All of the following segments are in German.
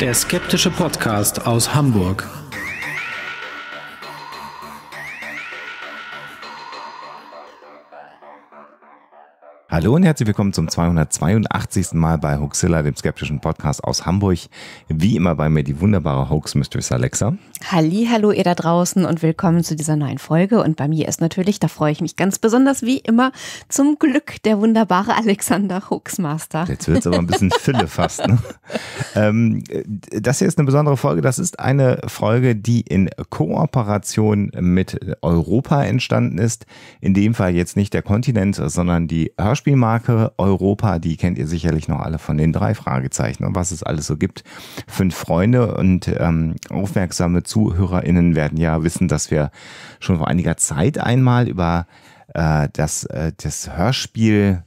der skeptische Podcast aus Hamburg. Hallo und herzlich willkommen zum 282. Mal bei Hoaxilla, dem skeptischen Podcast aus Hamburg. Wie immer bei mir die wunderbare Hoax Mistress Alexa. Halli, hallo ihr da draußen und willkommen zu dieser neuen Folge. Und bei mir ist natürlich, da freue ich mich ganz besonders wie immer, zum Glück der wunderbare Alexander Hoaxmaster. Jetzt wird es aber ein bisschen Fülle fast. Ne? ähm, das hier ist eine besondere Folge. Das ist eine Folge, die in Kooperation mit Europa entstanden ist. In dem Fall jetzt nicht der Kontinent, sondern die Hörspiel Beispielmarke Europa, die kennt ihr sicherlich noch alle von den drei Fragezeichen und was es alles so gibt. Fünf Freunde und ähm, aufmerksame ZuhörerInnen werden ja wissen, dass wir schon vor einiger Zeit einmal über äh, das, äh, das Hörspiel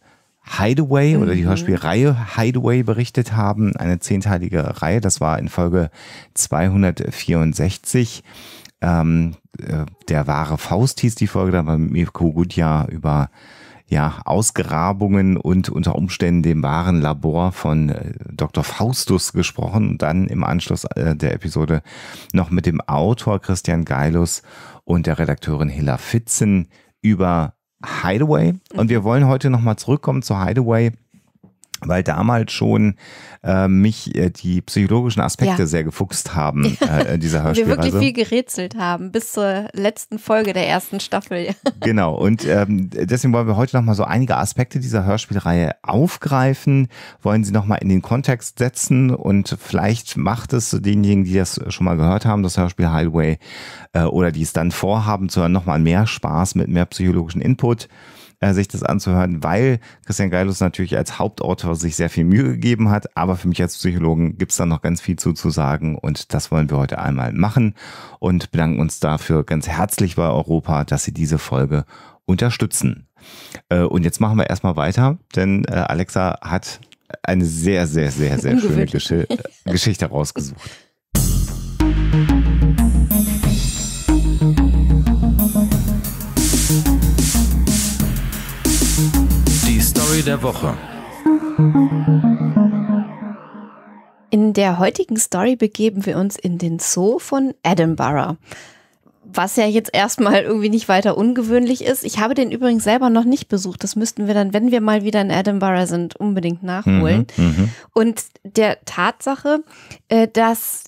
Hideaway oder die mhm. Hörspielreihe Hideaway berichtet haben. Eine zehnteilige Reihe, das war in Folge 264. Ähm, äh, der wahre Faust hieß die Folge, da war Mirko Gudja über ja, Ausgrabungen und unter Umständen dem wahren Labor von äh, Dr. Faustus gesprochen und dann im Anschluss äh, der Episode noch mit dem Autor Christian Geilus und der Redakteurin Hilla Fitzen über Hideaway. Und wir wollen heute nochmal zurückkommen zu Hideaway weil damals schon äh, mich äh, die psychologischen Aspekte ja. sehr gefuchst haben äh, dieser Hörspielreise. Wir wirklich viel gerätselt haben bis zur letzten Folge der ersten Staffel. genau und ähm, deswegen wollen wir heute noch mal so einige Aspekte dieser Hörspielreihe aufgreifen, wollen sie noch mal in den Kontext setzen und vielleicht macht es denjenigen, die das schon mal gehört haben, das Hörspiel Highway äh, oder die es dann vorhaben zu hören, noch mal mehr Spaß mit mehr psychologischen Input. Äh, sich das anzuhören, weil Christian Geilus natürlich als Hauptautor sich sehr viel Mühe gegeben hat. Aber für mich als Psychologen gibt es da noch ganz viel zu, zu sagen und das wollen wir heute einmal machen und bedanken uns dafür ganz herzlich bei Europa, dass sie diese Folge unterstützen. Äh, und jetzt machen wir erstmal weiter, denn äh, Alexa hat eine sehr, sehr, sehr, sehr schöne Gesch Geschichte rausgesucht. Story der Woche. In der heutigen Story begeben wir uns in den Zoo von Edinburgh. Was ja jetzt erstmal irgendwie nicht weiter ungewöhnlich ist. Ich habe den übrigens selber noch nicht besucht. Das müssten wir dann, wenn wir mal wieder in Edinburgh sind, unbedingt nachholen. Mhm, mhm. Und der Tatsache, äh, dass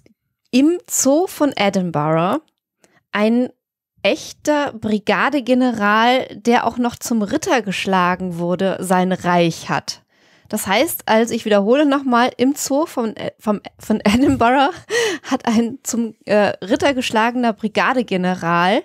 im Zoo von Edinburgh ein echter Brigadegeneral, der auch noch zum Ritter geschlagen wurde, sein Reich hat. Das heißt also, ich wiederhole nochmal, im Zoo von, äh, von, von Edinburgh hat ein zum äh, Ritter geschlagener Brigadegeneral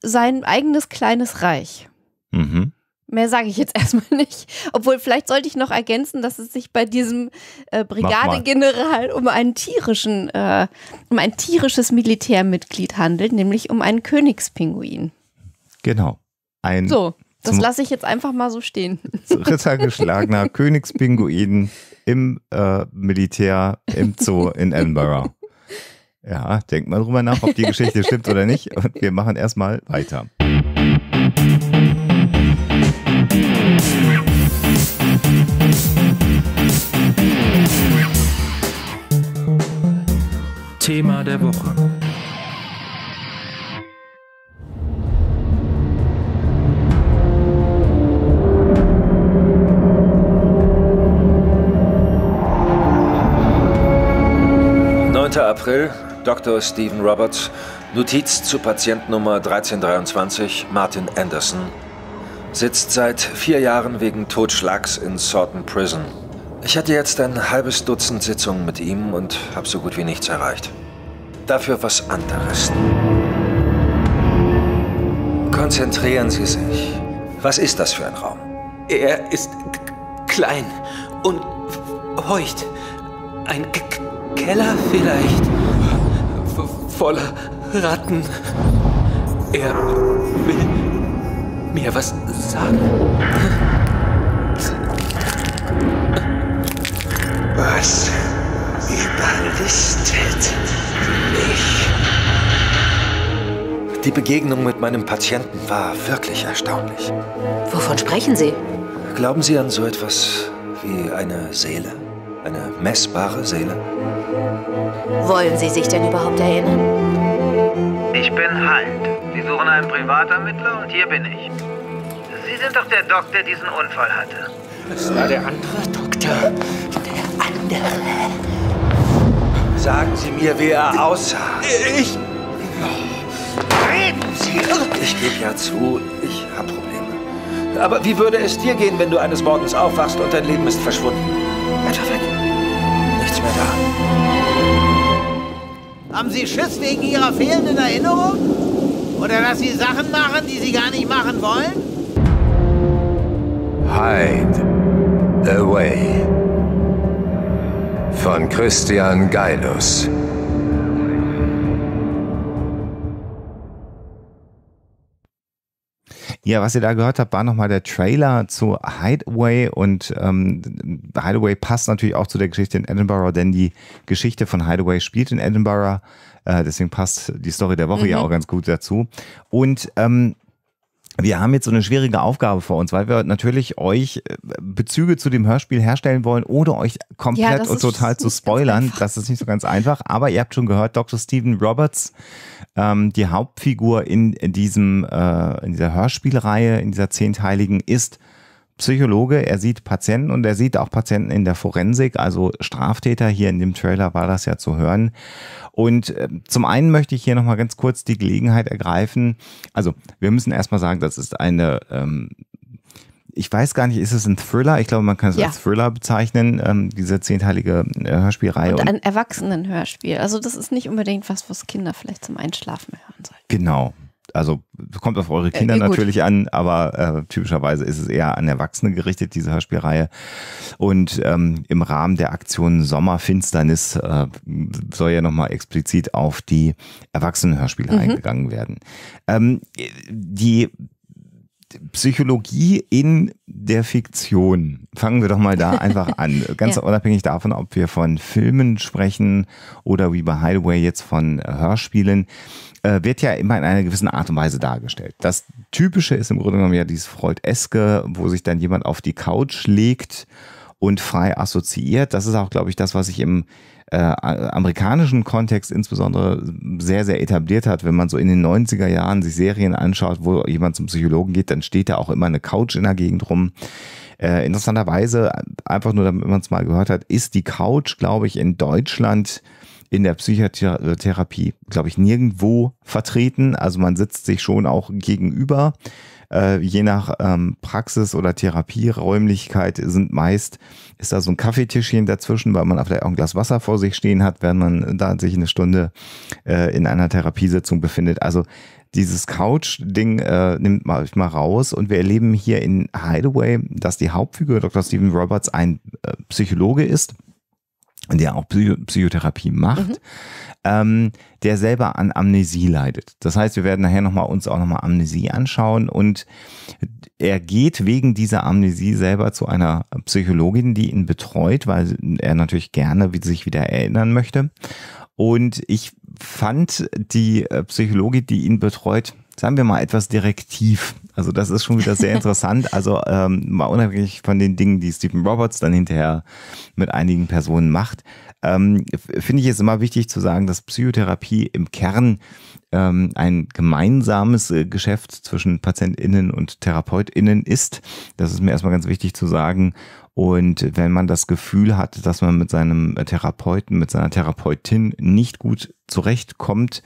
sein eigenes kleines Reich. Mhm. Mehr sage ich jetzt erstmal nicht. Obwohl, vielleicht sollte ich noch ergänzen, dass es sich bei diesem äh, Brigadegeneral um einen tierischen, äh, um ein tierisches Militärmitglied handelt, nämlich um einen Königspinguin. Genau. Ein so, das lasse ich jetzt einfach mal so stehen. Rittergeschlagener Königspinguin im äh, Militär im Zoo in Edinburgh. Ja, denkt mal drüber nach, ob die Geschichte stimmt oder nicht. Und wir machen erstmal weiter. Musik April, Dr. Stephen Roberts, Notiz zu Patient Nummer 1323, Martin Anderson, sitzt seit vier Jahren wegen Totschlags in Sorton Prison. Ich hatte jetzt ein halbes Dutzend Sitzungen mit ihm und habe so gut wie nichts erreicht. Dafür was anderes. Konzentrieren Sie sich. Was ist das für ein Raum? Er ist klein und feucht. Ein Keller vielleicht. Voller Ratten. Er will mir was sagen. Was überlistet mich? Die Begegnung mit meinem Patienten war wirklich erstaunlich. Wovon sprechen Sie? Glauben Sie an so etwas wie eine Seele? Eine messbare Seele? Wollen Sie sich denn überhaupt erinnern? Ich bin Halt. Sie suchen einen Privatermittler und hier bin ich. Sie sind doch der Doktor, der diesen Unfall hatte. Das war der andere Doktor. Der andere. Sagen Sie mir, wie er aussah. Ich. Reden Sie! Ich gebe ja zu, ich habe Probleme. Aber wie würde es dir gehen, wenn du eines Morgens aufwachst und dein Leben ist verschwunden? Weiter weg. Nichts mehr da. Haben Sie Schiss wegen Ihrer fehlenden Erinnerung? Oder dass Sie Sachen machen, die Sie gar nicht machen wollen? Hide away. von Christian Geilus. Ja, was ihr da gehört habt, war nochmal der Trailer zu Hideaway und ähm, Hideaway passt natürlich auch zu der Geschichte in Edinburgh, denn die Geschichte von Hideaway spielt in Edinburgh. Äh, deswegen passt die Story der Woche mhm. ja auch ganz gut dazu. Und ähm, wir haben jetzt so eine schwierige Aufgabe vor uns, weil wir natürlich euch äh, Bezüge zu dem Hörspiel herstellen wollen, ohne euch komplett ja, und total zu spoilern. Das ist nicht so ganz einfach. Aber ihr habt schon gehört, Dr. Stephen Roberts, ähm, die Hauptfigur in, in diesem, äh, in dieser Hörspielreihe, in dieser zehnteiligen, ist Psychologe, er sieht Patienten und er sieht auch Patienten in der Forensik, also Straftäter. Hier in dem Trailer war das ja zu hören. Und äh, zum einen möchte ich hier nochmal ganz kurz die Gelegenheit ergreifen. Also, wir müssen erstmal sagen, das ist eine ähm, ich weiß gar nicht, ist es ein Thriller? Ich glaube, man kann es ja. als Thriller bezeichnen, ähm, diese zehnteilige äh, Hörspielreihe. Und ein Erwachsenenhörspiel. Also das ist nicht unbedingt was, was Kinder vielleicht zum Einschlafen hören sollten. Genau, also kommt auf eure äh, Kinder äh, natürlich an, aber äh, typischerweise ist es eher an Erwachsene gerichtet, diese Hörspielreihe. Und ähm, im Rahmen der Aktion Sommerfinsternis äh, soll ja nochmal explizit auf die Erwachsenenhörspiele mhm. eingegangen werden. Ähm, die Psychologie in der Fiktion. Fangen wir doch mal da einfach an. Ganz ja. unabhängig davon, ob wir von Filmen sprechen oder wie bei Highway jetzt von äh, Hörspielen äh, wird ja immer in einer gewissen Art und Weise dargestellt. Das Typische ist im Grunde genommen ja dieses Freud-eske, wo sich dann jemand auf die Couch legt und frei assoziiert. Das ist auch, glaube ich, das, was sich im äh, amerikanischen Kontext insbesondere sehr, sehr etabliert hat. Wenn man so in den 90er Jahren sich Serien anschaut, wo jemand zum Psychologen geht, dann steht da auch immer eine Couch in der Gegend rum. Äh, interessanterweise, einfach nur damit man es mal gehört hat, ist die Couch, glaube ich, in Deutschland in der Psychotherapie, glaube ich, nirgendwo vertreten. Also man sitzt sich schon auch gegenüber. Äh, je nach ähm, Praxis oder Therapieräumlichkeit sind meist, ist da so ein Kaffeetischchen dazwischen, weil man vielleicht auch ein Glas Wasser vor sich stehen hat, wenn man da sich eine Stunde äh, in einer Therapiesitzung befindet. Also dieses Couch-Ding äh, nimmt man euch mal raus und wir erleben hier in Hideaway, dass die Hauptfigur Dr. Stephen Roberts ein äh, Psychologe ist der auch Psycho Psychotherapie macht, mhm. ähm, der selber an Amnesie leidet. Das heißt, wir werden nachher nochmal uns auch nochmal Amnesie anschauen und er geht wegen dieser Amnesie selber zu einer Psychologin, die ihn betreut, weil er natürlich gerne sich wieder erinnern möchte. Und ich fand die äh, Psychologin, die ihn betreut, sagen wir mal, etwas direktiv. Also das ist schon wieder sehr interessant. Also ähm, mal unabhängig von den Dingen, die Stephen Roberts dann hinterher mit einigen Personen macht, ähm, finde ich es immer wichtig zu sagen, dass Psychotherapie im Kern ähm, ein gemeinsames äh, Geschäft zwischen PatientInnen und TherapeutInnen ist. Das ist mir erstmal ganz wichtig zu sagen. Und wenn man das Gefühl hat, dass man mit seinem Therapeuten, mit seiner Therapeutin nicht gut zurechtkommt,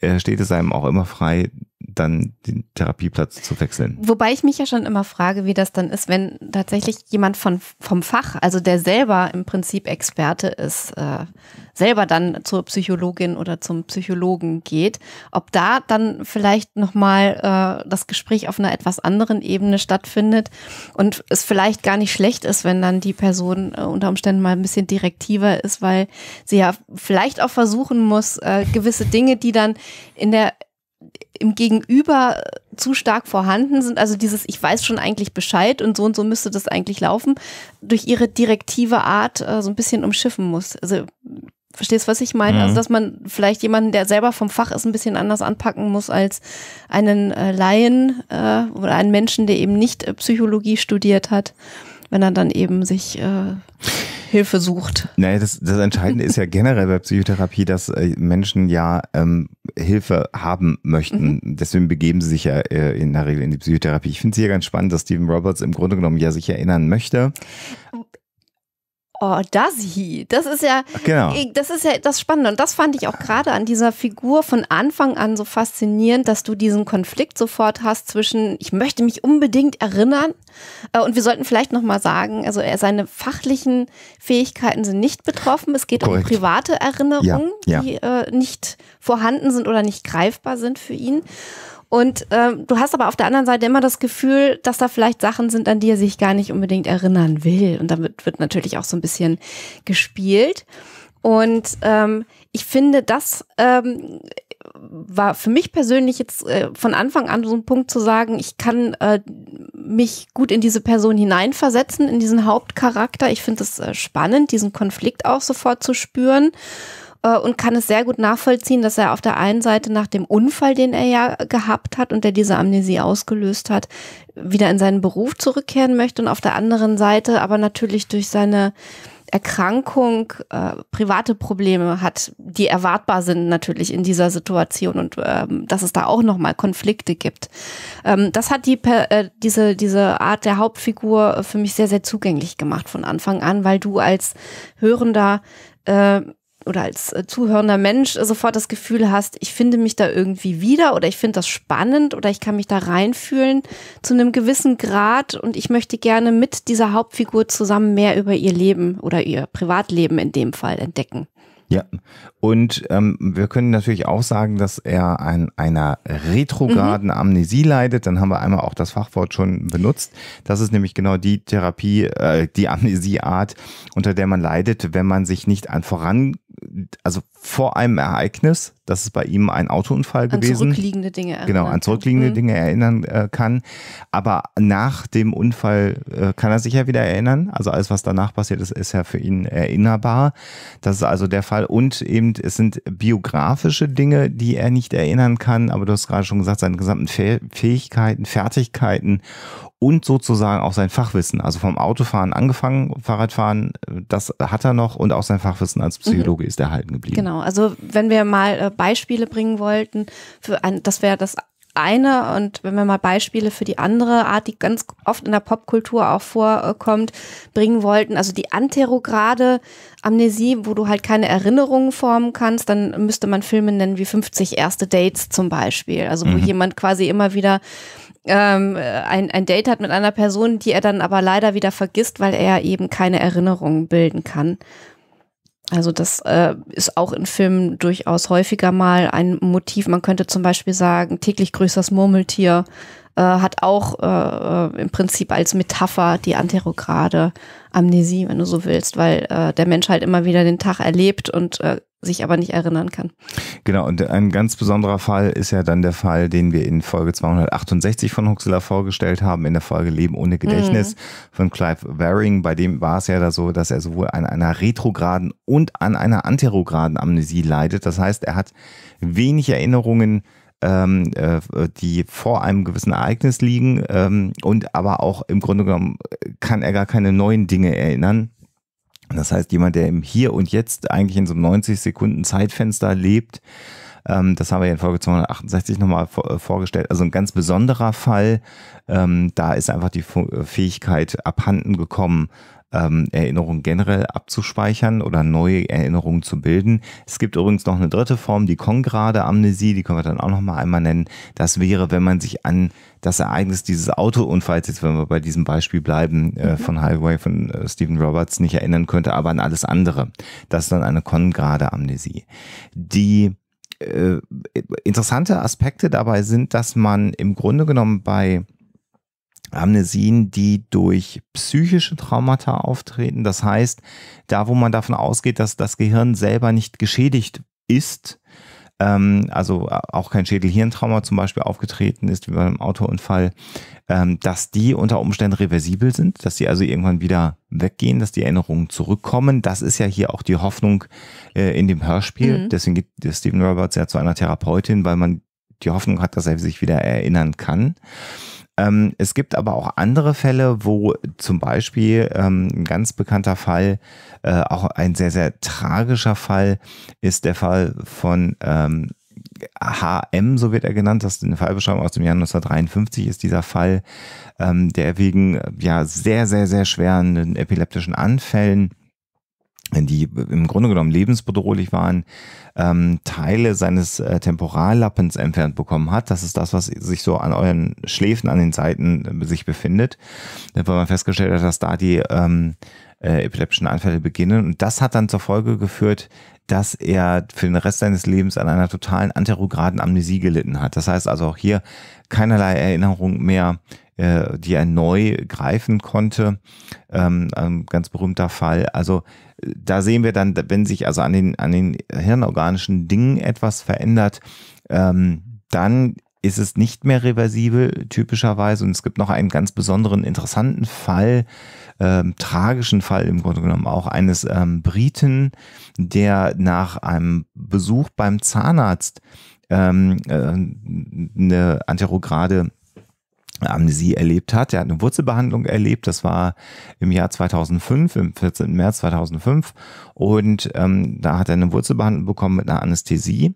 äh, steht es einem auch immer frei, dann den Therapieplatz zu wechseln. Wobei ich mich ja schon immer frage, wie das dann ist, wenn tatsächlich jemand von, vom Fach, also der selber im Prinzip Experte ist, äh, selber dann zur Psychologin oder zum Psychologen geht, ob da dann vielleicht nochmal äh, das Gespräch auf einer etwas anderen Ebene stattfindet und es vielleicht gar nicht schlecht ist, wenn dann die Person äh, unter Umständen mal ein bisschen direktiver ist, weil sie ja vielleicht auch versuchen muss, äh, gewisse Dinge, die dann in der im Gegenüber äh, zu stark vorhanden sind, also dieses, ich weiß schon eigentlich Bescheid und so und so müsste das eigentlich laufen, durch ihre direktive Art äh, so ein bisschen umschiffen muss. Also verstehst, du, was ich meine? Also, mhm. Also, dass man vielleicht jemanden, der selber vom Fach ist, ein bisschen anders anpacken muss als einen äh, Laien äh, oder einen Menschen, der eben nicht äh, Psychologie studiert hat, wenn er dann eben sich äh, Hilfe sucht. Naja, das, das Entscheidende ist ja generell bei Psychotherapie, dass äh, Menschen ja ähm, Hilfe haben möchten. Mhm. Deswegen begeben sie sich ja äh, in der Regel in die Psychotherapie. Ich finde es hier ganz spannend, dass Stephen Roberts im Grunde genommen ja sich erinnern möchte. Oh, das hier, Das ist ja, genau. Äh, das ist ja das Spannende. Und das fand ich auch gerade an dieser Figur von Anfang an so faszinierend, dass du diesen Konflikt sofort hast zwischen, ich möchte mich unbedingt erinnern. Äh, und wir sollten vielleicht nochmal sagen, also äh, seine fachlichen Fähigkeiten sind nicht betroffen. Es geht Korrekt. um private Erinnerungen, ja, ja. die äh, nicht vorhanden sind oder nicht greifbar sind für ihn. Und ähm, du hast aber auf der anderen Seite immer das Gefühl, dass da vielleicht Sachen sind, an die er sich gar nicht unbedingt erinnern will. Und damit wird natürlich auch so ein bisschen gespielt. Und ähm, ich finde, das ähm, war für mich persönlich jetzt äh, von Anfang an so ein Punkt zu sagen, ich kann äh, mich gut in diese Person hineinversetzen, in diesen Hauptcharakter. Ich finde es äh, spannend, diesen Konflikt auch sofort zu spüren. Äh, und kann es sehr gut nachvollziehen, dass er auf der einen Seite nach dem Unfall, den er ja gehabt hat und der diese Amnesie ausgelöst hat, wieder in seinen Beruf zurückkehren möchte und auf der anderen Seite aber natürlich durch seine Erkrankung äh, private Probleme hat, die erwartbar sind natürlich in dieser Situation und ähm, dass es da auch nochmal Konflikte gibt. Ähm, das hat die äh, diese diese Art der Hauptfigur für mich sehr sehr zugänglich gemacht von Anfang an, weil du als Hörender äh, oder als äh, zuhörender Mensch sofort das Gefühl hast, ich finde mich da irgendwie wieder oder ich finde das spannend oder ich kann mich da reinfühlen zu einem gewissen Grad und ich möchte gerne mit dieser Hauptfigur zusammen mehr über ihr Leben oder ihr Privatleben in dem Fall entdecken. Ja, und ähm, wir können natürlich auch sagen, dass er an einer retrograden mhm. Amnesie leidet. Dann haben wir einmal auch das Fachwort schon benutzt. Das ist nämlich genau die Therapie, äh, die Amnesieart, unter der man leidet, wenn man sich nicht an voran also vor einem Ereignis dass es bei ihm ein Autounfall an gewesen. Zurückliegende Dinge erinnern Genau, an zurückliegende kann. Mhm. Dinge erinnern äh, kann. Aber nach dem Unfall äh, kann er sich ja wieder erinnern. Also alles, was danach passiert ist, ist ja für ihn erinnerbar. Das ist also der Fall. Und eben, es sind biografische Dinge, die er nicht erinnern kann. Aber du hast gerade schon gesagt, seine gesamten Fähigkeiten, Fertigkeiten und sozusagen auch sein Fachwissen. Also vom Autofahren angefangen, Fahrradfahren, äh, das hat er noch und auch sein Fachwissen als mhm. Psychologe mhm. ist erhalten geblieben. Genau, also wenn wir mal äh, Beispiele bringen wollten, für ein, das wäre das eine und wenn wir mal Beispiele für die andere Art, die ganz oft in der Popkultur auch vorkommt, bringen wollten, also die anterograde Amnesie, wo du halt keine Erinnerungen formen kannst, dann müsste man Filme nennen wie 50 erste Dates zum Beispiel, also wo mhm. jemand quasi immer wieder ähm, ein, ein Date hat mit einer Person, die er dann aber leider wieder vergisst, weil er eben keine Erinnerungen bilden kann. Also das äh, ist auch in Filmen durchaus häufiger mal ein Motiv. Man könnte zum Beispiel sagen, täglich grüßt das Murmeltier äh, hat auch äh, äh im Prinzip als Metapher die anterograde Amnesie, wenn du so willst, weil äh, der Mensch halt immer wieder den Tag erlebt und äh, sich aber nicht erinnern kann. Genau, und ein ganz besonderer Fall ist ja dann der Fall, den wir in Folge 268 von Huxler vorgestellt haben, in der Folge Leben ohne Gedächtnis mhm. von Clive Waring. Bei dem war es ja da so, dass er sowohl an einer retrograden und an einer anterograden Amnesie leidet. Das heißt, er hat wenig Erinnerungen ähm, äh, die vor einem gewissen Ereignis liegen ähm, und aber auch im Grunde genommen kann er gar keine neuen Dinge erinnern, das heißt, jemand, der im Hier und Jetzt eigentlich in so einem 90 Sekunden Zeitfenster lebt, ähm, das haben wir in Folge 268 nochmal äh, vorgestellt. Also ein ganz besonderer Fall. Ähm, da ist einfach die Fähigkeit abhanden gekommen, ähm, Erinnerungen generell abzuspeichern oder neue Erinnerungen zu bilden. Es gibt übrigens noch eine dritte Form, die kongrade Amnesie, die können wir dann auch noch mal einmal nennen. Das wäre, wenn man sich an das Ereignis dieses Autounfalls, jetzt wenn wir bei diesem Beispiel bleiben, äh, mhm. von Highway von äh, Stephen Roberts nicht erinnern könnte, aber an alles andere. Das ist dann eine kongrade Amnesie. Die äh, interessante Aspekte dabei sind, dass man im Grunde genommen bei Amnesien, die durch psychische Traumata auftreten. Das heißt, da wo man davon ausgeht, dass das Gehirn selber nicht geschädigt ist, ähm, also äh, auch kein Schädelhirntrauma zum Beispiel aufgetreten ist, wie bei einem Autounfall, ähm, dass die unter Umständen reversibel sind, dass die also irgendwann wieder weggehen, dass die Erinnerungen zurückkommen. Das ist ja hier auch die Hoffnung äh, in dem Hörspiel. Mhm. Deswegen geht Stephen Roberts ja zu einer Therapeutin, weil man die Hoffnung hat, dass er sich wieder erinnern kann. Ähm, es gibt aber auch andere Fälle, wo zum Beispiel ähm, ein ganz bekannter Fall, äh, auch ein sehr, sehr tragischer Fall, ist der Fall von ähm, HM, so wird er genannt, das ist eine Fallbeschreibung aus dem Jahr 1953, ist dieser Fall, ähm, der wegen ja, sehr, sehr, sehr schweren epileptischen Anfällen die im Grunde genommen lebensbedrohlich waren, ähm, Teile seines äh, Temporallappens entfernt bekommen hat. Das ist das, was sich so an euren Schläfen, an den Seiten äh, sich befindet, weil man festgestellt hat, dass da die ähm, äh, epileptischen Anfälle beginnen. Und das hat dann zur Folge geführt, dass er für den Rest seines Lebens an einer totalen anterograden Amnesie gelitten hat. Das heißt also auch hier keinerlei Erinnerung mehr äh, die er neu greifen konnte. Ähm, ein ganz berühmter Fall. Also da sehen wir dann, wenn sich also an den, an den hirnorganischen Dingen etwas verändert, ähm, dann ist es nicht mehr reversibel, typischerweise. Und es gibt noch einen ganz besonderen, interessanten Fall, ähm, tragischen Fall im Grunde genommen auch, eines ähm, Briten, der nach einem Besuch beim Zahnarzt ähm, äh, eine anterograde Amnesie erlebt hat. Er hat eine Wurzelbehandlung erlebt. Das war im Jahr 2005, im 14. März 2005. Und ähm, da hat er eine Wurzelbehandlung bekommen mit einer Anästhesie.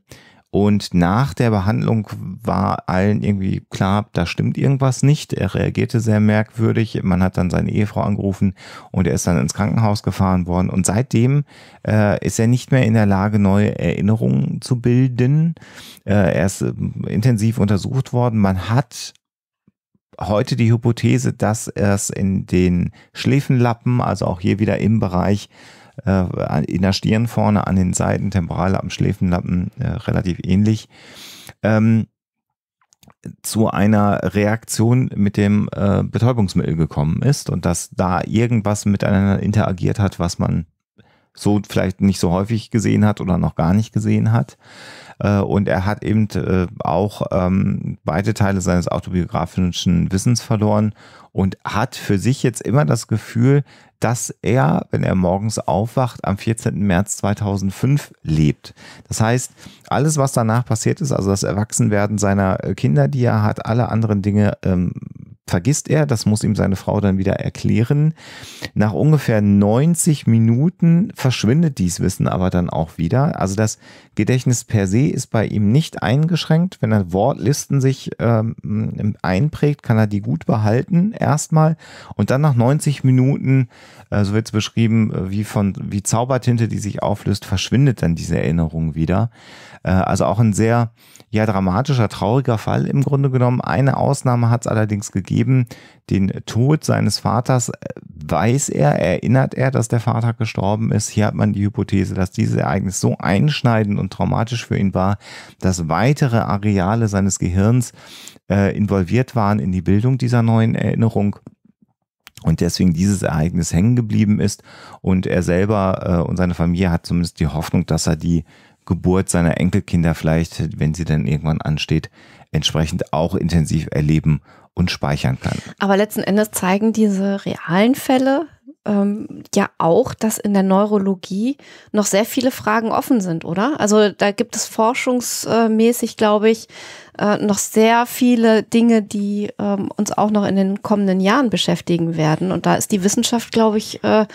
Und nach der Behandlung war allen irgendwie klar, da stimmt irgendwas nicht. Er reagierte sehr merkwürdig. Man hat dann seine Ehefrau angerufen und er ist dann ins Krankenhaus gefahren worden. Und seitdem äh, ist er nicht mehr in der Lage, neue Erinnerungen zu bilden. Äh, er ist äh, intensiv untersucht worden. Man hat heute die Hypothese, dass es in den Schläfenlappen, also auch hier wieder im Bereich äh, in der Stirn vorne, an den Seiten, Temporallappen, Schläfenlappen, äh, relativ ähnlich, ähm, zu einer Reaktion mit dem äh, Betäubungsmittel gekommen ist und dass da irgendwas miteinander interagiert hat, was man so vielleicht nicht so häufig gesehen hat oder noch gar nicht gesehen hat. Äh, und er hat eben äh, auch ähm, weite Teile seines autobiografischen Wissens verloren und hat für sich jetzt immer das Gefühl, dass er, wenn er morgens aufwacht, am 14. März 2005 lebt. Das heißt, alles, was danach passiert ist, also das Erwachsenwerden seiner äh, Kinder, die er hat, alle anderen Dinge, ähm, vergisst er, das muss ihm seine Frau dann wieder erklären. Nach ungefähr 90 Minuten verschwindet dies Wissen aber dann auch wieder. Also das Gedächtnis per se ist bei ihm nicht eingeschränkt. Wenn er Wortlisten sich ähm, einprägt, kann er die gut behalten erstmal und dann nach 90 Minuten äh, so wird es beschrieben, äh, wie von wie Zaubertinte, die sich auflöst, verschwindet dann diese Erinnerung wieder. Äh, also auch ein sehr ja dramatischer, trauriger Fall im Grunde genommen. Eine Ausnahme hat es allerdings gegeben: den Tod seines Vaters. Weiß er, erinnert er, dass der Vater gestorben ist? Hier hat man die Hypothese, dass dieses Ereignis so einschneidend und traumatisch für ihn war, dass weitere Areale seines Gehirns äh, involviert waren in die Bildung dieser neuen Erinnerung und deswegen dieses Ereignis hängen geblieben ist. Und er selber äh, und seine Familie hat zumindest die Hoffnung, dass er die Geburt seiner Enkelkinder vielleicht, wenn sie dann irgendwann ansteht, entsprechend auch intensiv erleben und speichern kann. Aber letzten Endes zeigen diese realen Fälle, ähm, ja auch, dass in der Neurologie noch sehr viele Fragen offen sind, oder? Also da gibt es forschungsmäßig, glaube ich, äh, noch sehr viele Dinge, die ähm, uns auch noch in den kommenden Jahren beschäftigen werden. Und da ist die Wissenschaft, glaube ich, äh,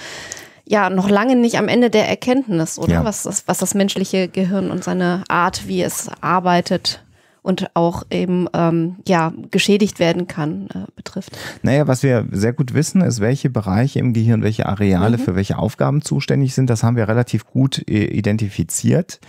ja noch lange nicht am Ende der Erkenntnis, oder? Ja. Was, das, was das menschliche Gehirn und seine Art, wie es arbeitet, und auch eben ähm, ja, geschädigt werden kann, äh, betrifft. Naja, was wir sehr gut wissen, ist, welche Bereiche im Gehirn, welche Areale mhm. für welche Aufgaben zuständig sind. Das haben wir relativ gut äh, identifiziert.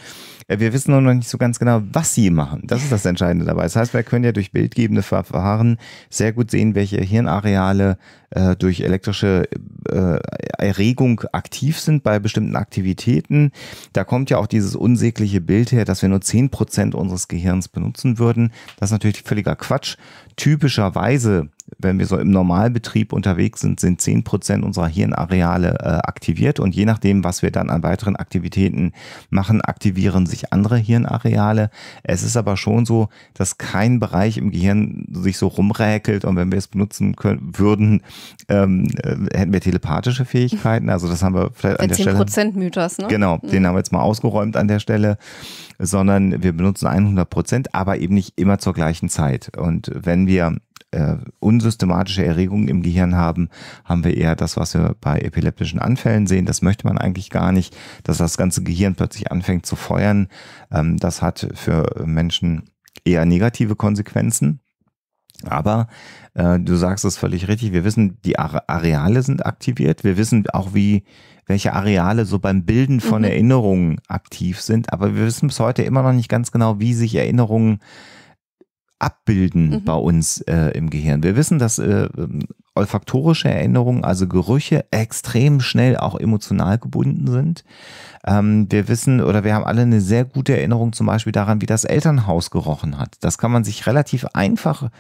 Äh, wir wissen nur noch nicht so ganz genau, was sie machen. Das ist das Entscheidende dabei. Das heißt, wir können ja durch bildgebende Verfahren sehr gut sehen, welche Hirnareale äh, durch elektrische äh, Erregung aktiv sind bei bestimmten Aktivitäten. Da kommt ja auch dieses unsägliche Bild her, dass wir nur 10% unseres Gehirns benutzen würden. Das ist natürlich völliger Quatsch. Typischerweise wenn wir so im Normalbetrieb unterwegs sind, sind 10% unserer Hirnareale äh, aktiviert und je nachdem, was wir dann an weiteren Aktivitäten machen, aktivieren sich andere Hirnareale. Es ist aber schon so, dass kein Bereich im Gehirn sich so rumräkelt und wenn wir es benutzen können, würden, ähm, äh, hätten wir telepathische Fähigkeiten. Also das haben wir vielleicht an der, der 10 Stelle. 10% Mythos, ne? Genau, mhm. den haben wir jetzt mal ausgeräumt an der Stelle, sondern wir benutzen 100%, aber eben nicht immer zur gleichen Zeit. Und wenn wir äh, unsystematische Erregungen im Gehirn haben, haben wir eher das, was wir bei epileptischen Anfällen sehen. Das möchte man eigentlich gar nicht, dass das ganze Gehirn plötzlich anfängt zu feuern. Ähm, das hat für Menschen eher negative Konsequenzen. Aber äh, du sagst es völlig richtig. Wir wissen, die Areale sind aktiviert. Wir wissen auch, wie welche Areale so beim Bilden von mhm. Erinnerungen aktiv sind. Aber wir wissen bis heute immer noch nicht ganz genau, wie sich Erinnerungen äh, abbilden mhm. bei uns äh, im Gehirn. Wir wissen, dass äh, ähm, olfaktorische Erinnerungen, also Gerüche, extrem schnell auch emotional gebunden sind. Ähm, wir wissen oder wir haben alle eine sehr gute Erinnerung zum Beispiel daran, wie das Elternhaus gerochen hat. Das kann man sich relativ einfach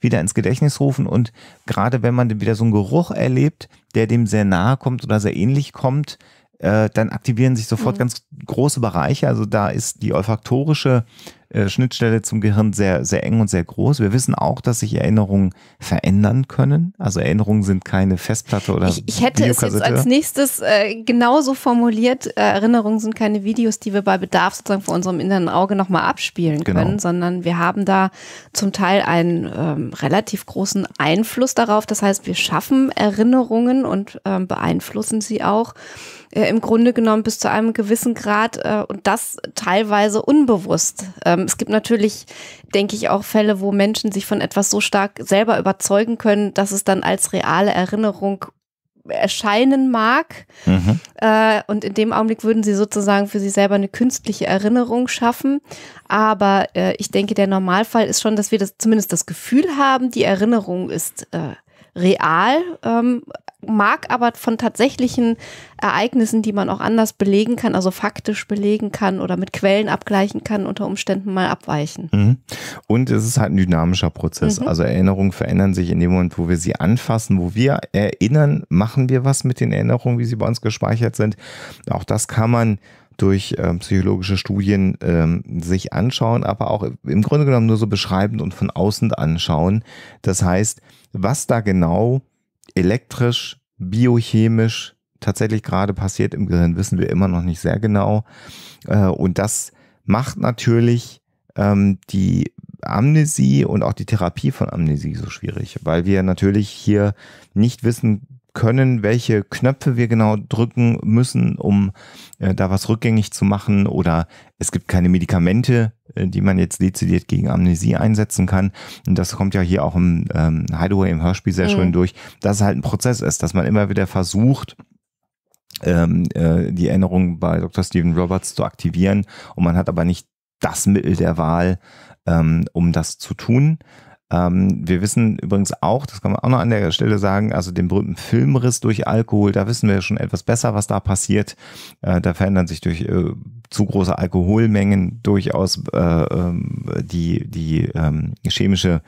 wieder ins Gedächtnis rufen und gerade wenn man wieder so einen Geruch erlebt, der dem sehr nahe kommt oder sehr ähnlich kommt, äh, dann aktivieren sich sofort mhm. ganz große Bereiche. Also da ist die olfaktorische äh, äh, Schnittstelle zum Gehirn sehr, sehr eng und sehr groß. Wir wissen auch, dass sich Erinnerungen verändern können. Also Erinnerungen sind keine Festplatte oder Ich, ich hätte es jetzt als nächstes äh, genauso formuliert, äh, Erinnerungen sind keine Videos, die wir bei Bedarf sozusagen vor unserem inneren Auge nochmal abspielen genau. können, sondern wir haben da zum Teil einen ähm, relativ großen Einfluss darauf. Das heißt, wir schaffen Erinnerungen und ähm, beeinflussen sie auch äh, im Grunde genommen bis zu einem gewissen Grad äh, und das teilweise unbewusst. Ähm, es gibt natürlich, denke ich, auch Fälle, wo Menschen sich von etwas so stark selber überzeugen können, dass es dann als reale Erinnerung erscheinen mag. Mhm. Äh, und in dem Augenblick würden sie sozusagen für sich selber eine künstliche Erinnerung schaffen. Aber äh, ich denke, der Normalfall ist schon, dass wir das zumindest das Gefühl haben, die Erinnerung ist äh, real, ähm, mag aber von tatsächlichen Ereignissen, die man auch anders belegen kann, also faktisch belegen kann oder mit Quellen abgleichen kann, unter Umständen mal abweichen. Mhm. Und es ist halt ein dynamischer Prozess. Mhm. Also Erinnerungen verändern sich in dem Moment, wo wir sie anfassen, wo wir erinnern, machen wir was mit den Erinnerungen, wie sie bei uns gespeichert sind. Auch das kann man durch ähm, psychologische Studien ähm, sich anschauen, aber auch im Grunde genommen nur so beschreibend und von außen anschauen. Das heißt, was da genau elektrisch, biochemisch tatsächlich gerade passiert im Gehirn, wissen wir immer noch nicht sehr genau. Äh, und das macht natürlich ähm, die Amnesie und auch die Therapie von Amnesie so schwierig, weil wir natürlich hier nicht wissen, können, welche Knöpfe wir genau drücken müssen, um äh, da was rückgängig zu machen. Oder es gibt keine Medikamente, äh, die man jetzt dezidiert gegen Amnesie einsetzen kann. Und das kommt ja hier auch im ähm, Hideaway im Hörspiel sehr mhm. schön durch, dass es halt ein Prozess ist, dass man immer wieder versucht, ähm, äh, die Erinnerung bei Dr. Stephen Roberts zu aktivieren. Und man hat aber nicht das Mittel der Wahl, ähm, um das zu tun. Ähm, wir wissen übrigens auch, das kann man auch noch an der Stelle sagen, also den berühmten Filmriss durch Alkohol, da wissen wir schon etwas besser, was da passiert. Äh, da verändern sich durch äh, zu große Alkoholmengen durchaus äh, ähm, die, die ähm, chemische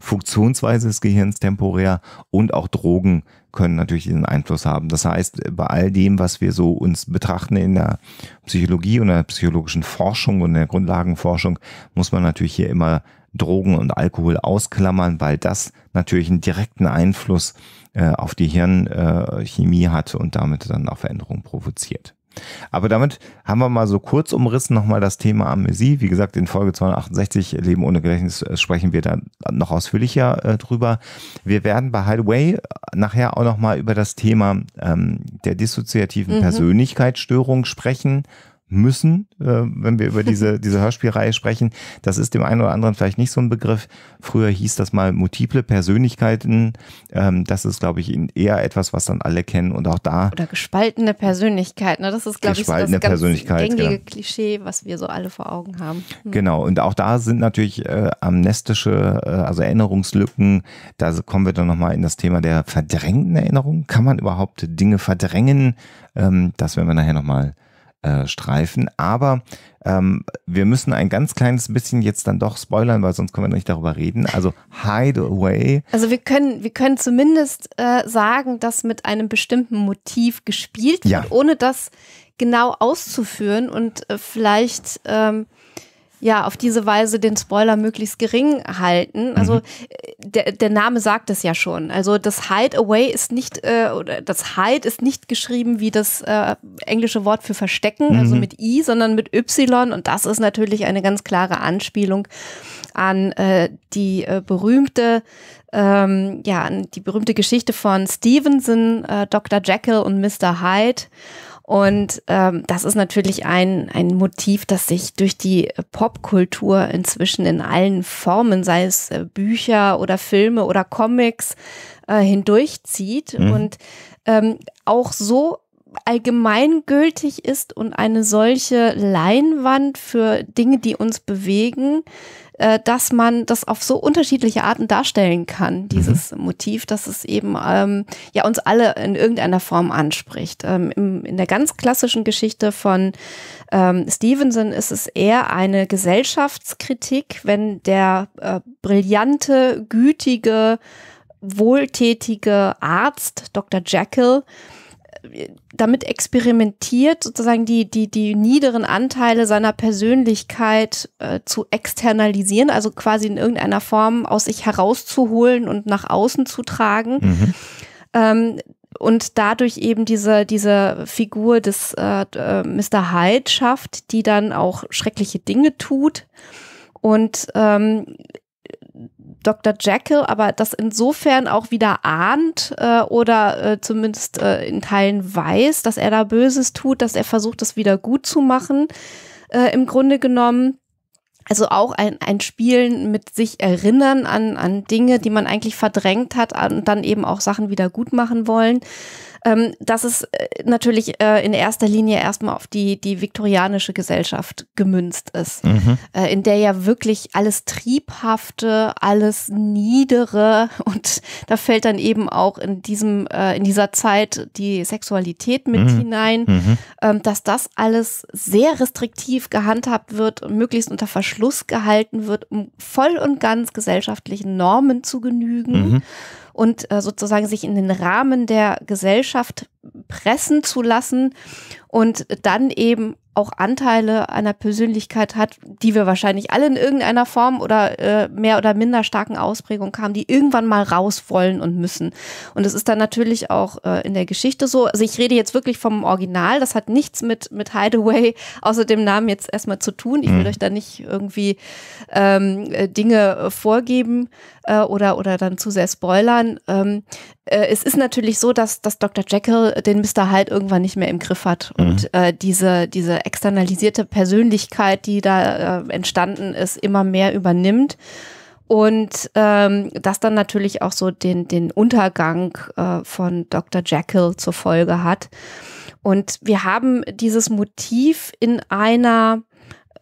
Funktionsweise des Gehirns temporär und auch Drogen können natürlich diesen Einfluss haben. Das heißt, bei all dem, was wir so uns betrachten in der Psychologie und der psychologischen Forschung und der Grundlagenforschung, muss man natürlich hier immer Drogen und Alkohol ausklammern, weil das natürlich einen direkten Einfluss äh, auf die Hirnchemie äh, hat und damit dann auch Veränderungen provoziert. Aber damit haben wir mal so kurz umrissen nochmal das Thema Amnesie. Wie gesagt, in Folge 268 Leben ohne Gedächtnis äh, sprechen wir dann noch ausführlicher äh, drüber. Wir werden bei Hideaway nachher auch nochmal über das Thema ähm, der dissoziativen mhm. Persönlichkeitsstörung sprechen müssen, äh, wenn wir über diese, diese Hörspielreihe sprechen. Das ist dem einen oder anderen vielleicht nicht so ein Begriff. Früher hieß das mal multiple Persönlichkeiten. Ähm, das ist, glaube ich, eher etwas, was dann alle kennen und auch da. Oder gespaltene Persönlichkeiten. Ne? Das ist, glaube ich, so das ganz gängige genau. Klischee, was wir so alle vor Augen haben. Hm. Genau. Und auch da sind natürlich äh, amnestische, äh, also Erinnerungslücken. Da kommen wir dann nochmal in das Thema der verdrängten Erinnerung. Kann man überhaupt Dinge verdrängen? Ähm, das werden wir nachher nochmal mal äh, streifen. Aber ähm, wir müssen ein ganz kleines bisschen jetzt dann doch spoilern, weil sonst können wir nicht darüber reden. Also Hideaway. Also wir können, wir können zumindest äh, sagen, dass mit einem bestimmten Motiv gespielt wird, ja. ohne das genau auszuführen und äh, vielleicht ähm, ja auf diese Weise den Spoiler möglichst gering halten. Also mhm. äh, der, der Name sagt es ja schon. Also das Hide Away ist nicht äh, oder das Hide ist nicht geschrieben wie das äh, englische Wort für verstecken, mhm. also mit i, sondern mit y und das ist natürlich eine ganz klare Anspielung an äh, die äh, berühmte ähm, ja, an die berühmte Geschichte von Stevenson, äh, Dr. Jekyll und Mr. Hyde. Und ähm, das ist natürlich ein, ein Motiv, das sich durch die Popkultur inzwischen in allen Formen, sei es äh, Bücher oder Filme oder Comics, äh, hindurchzieht mhm. und ähm, auch so allgemeingültig ist und eine solche Leinwand für Dinge, die uns bewegen, äh, dass man das auf so unterschiedliche Arten darstellen kann, mhm. dieses mhm. Motiv, dass es eben ähm, ja uns alle in irgendeiner Form anspricht. Ähm, im, in der ganz klassischen Geschichte von ähm, Stevenson ist es eher eine Gesellschaftskritik, wenn der äh, brillante, gütige, wohltätige Arzt, Dr. Jekyll, damit experimentiert, sozusagen die, die, die niederen Anteile seiner Persönlichkeit äh, zu externalisieren, also quasi in irgendeiner Form aus sich herauszuholen und nach außen zu tragen. Mhm. Ähm, und dadurch eben diese, diese Figur des äh, äh Mr. Hyde schafft, die dann auch schreckliche Dinge tut und ähm, Dr. Jekyll aber das insofern auch wieder ahnt äh, oder äh, zumindest äh, in Teilen weiß, dass er da Böses tut, dass er versucht, das wieder gut zu machen, äh, im Grunde genommen. Also auch ein, ein Spielen mit sich erinnern an, an Dinge, die man eigentlich verdrängt hat und dann eben auch Sachen wieder gut machen wollen ähm, dass es äh, natürlich äh, in erster Linie erstmal auf die, die viktorianische Gesellschaft gemünzt ist, mhm. äh, in der ja wirklich alles Triebhafte, alles Niedere und da fällt dann eben auch in diesem, äh, in dieser Zeit die Sexualität mit mhm. hinein, mhm. Ähm, dass das alles sehr restriktiv gehandhabt wird und möglichst unter Verschluss gehalten wird, um voll und ganz gesellschaftlichen Normen zu genügen. Mhm und äh, sozusagen sich in den Rahmen der Gesellschaft pressen zu lassen und dann eben auch Anteile einer Persönlichkeit hat, die wir wahrscheinlich alle in irgendeiner Form oder äh, mehr oder minder starken Ausprägung haben, die irgendwann mal raus wollen und müssen. Und es ist dann natürlich auch äh, in der Geschichte so. Also ich rede jetzt wirklich vom Original. Das hat nichts mit, mit Hideaway außer dem Namen jetzt erstmal zu tun. Ich will mhm. euch da nicht irgendwie ähm, äh, Dinge äh, vorgeben äh, oder, oder dann zu sehr spoilern. Ähm, äh, es ist natürlich so, dass, dass Dr. Jekyll den Mr. Hyde irgendwann nicht mehr im Griff hat. Mhm. Und äh, diese, diese externalisierte Persönlichkeit, die da äh, entstanden ist, immer mehr übernimmt. Und ähm, das dann natürlich auch so den, den Untergang äh, von Dr. Jekyll zur Folge hat. Und wir haben dieses Motiv in einer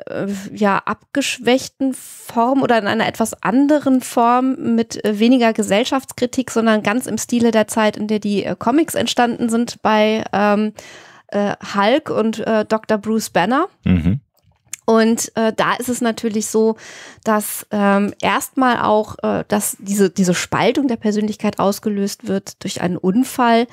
äh, ja abgeschwächten Form oder in einer etwas anderen Form mit äh, weniger Gesellschaftskritik, sondern ganz im Stile der Zeit, in der die äh, Comics entstanden sind bei ähm, äh, Hulk und äh, Dr. Bruce Banner. Mhm. Und äh, da ist es natürlich so, dass ähm, erstmal auch, äh, dass diese, diese Spaltung der Persönlichkeit ausgelöst wird durch einen Unfall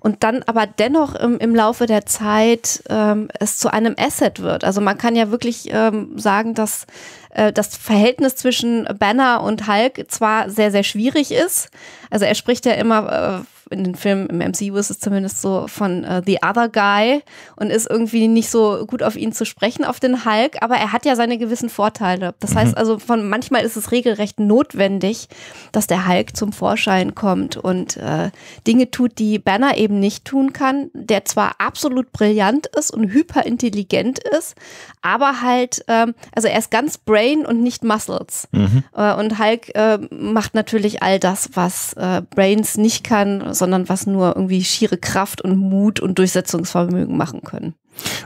und dann aber dennoch im, im Laufe der Zeit ähm, es zu einem Asset wird. Also man kann ja wirklich ähm, sagen, dass äh, das Verhältnis zwischen Banner und Hulk zwar sehr, sehr schwierig ist. Also er spricht ja immer äh, in den Filmen, im MCU ist es zumindest so, von uh, The Other Guy und ist irgendwie nicht so gut auf ihn zu sprechen, auf den Hulk, aber er hat ja seine gewissen Vorteile. Das mhm. heißt also, von manchmal ist es regelrecht notwendig, dass der Hulk zum Vorschein kommt und äh, Dinge tut, die Banner eben nicht tun kann, der zwar absolut brillant ist und hyperintelligent ist, aber halt, ähm, also er ist ganz Brain und nicht Muscles. Mhm. Äh, und Hulk äh, macht natürlich all das, was äh, Brains nicht kann, sondern was nur irgendwie schiere Kraft und Mut und Durchsetzungsvermögen machen können.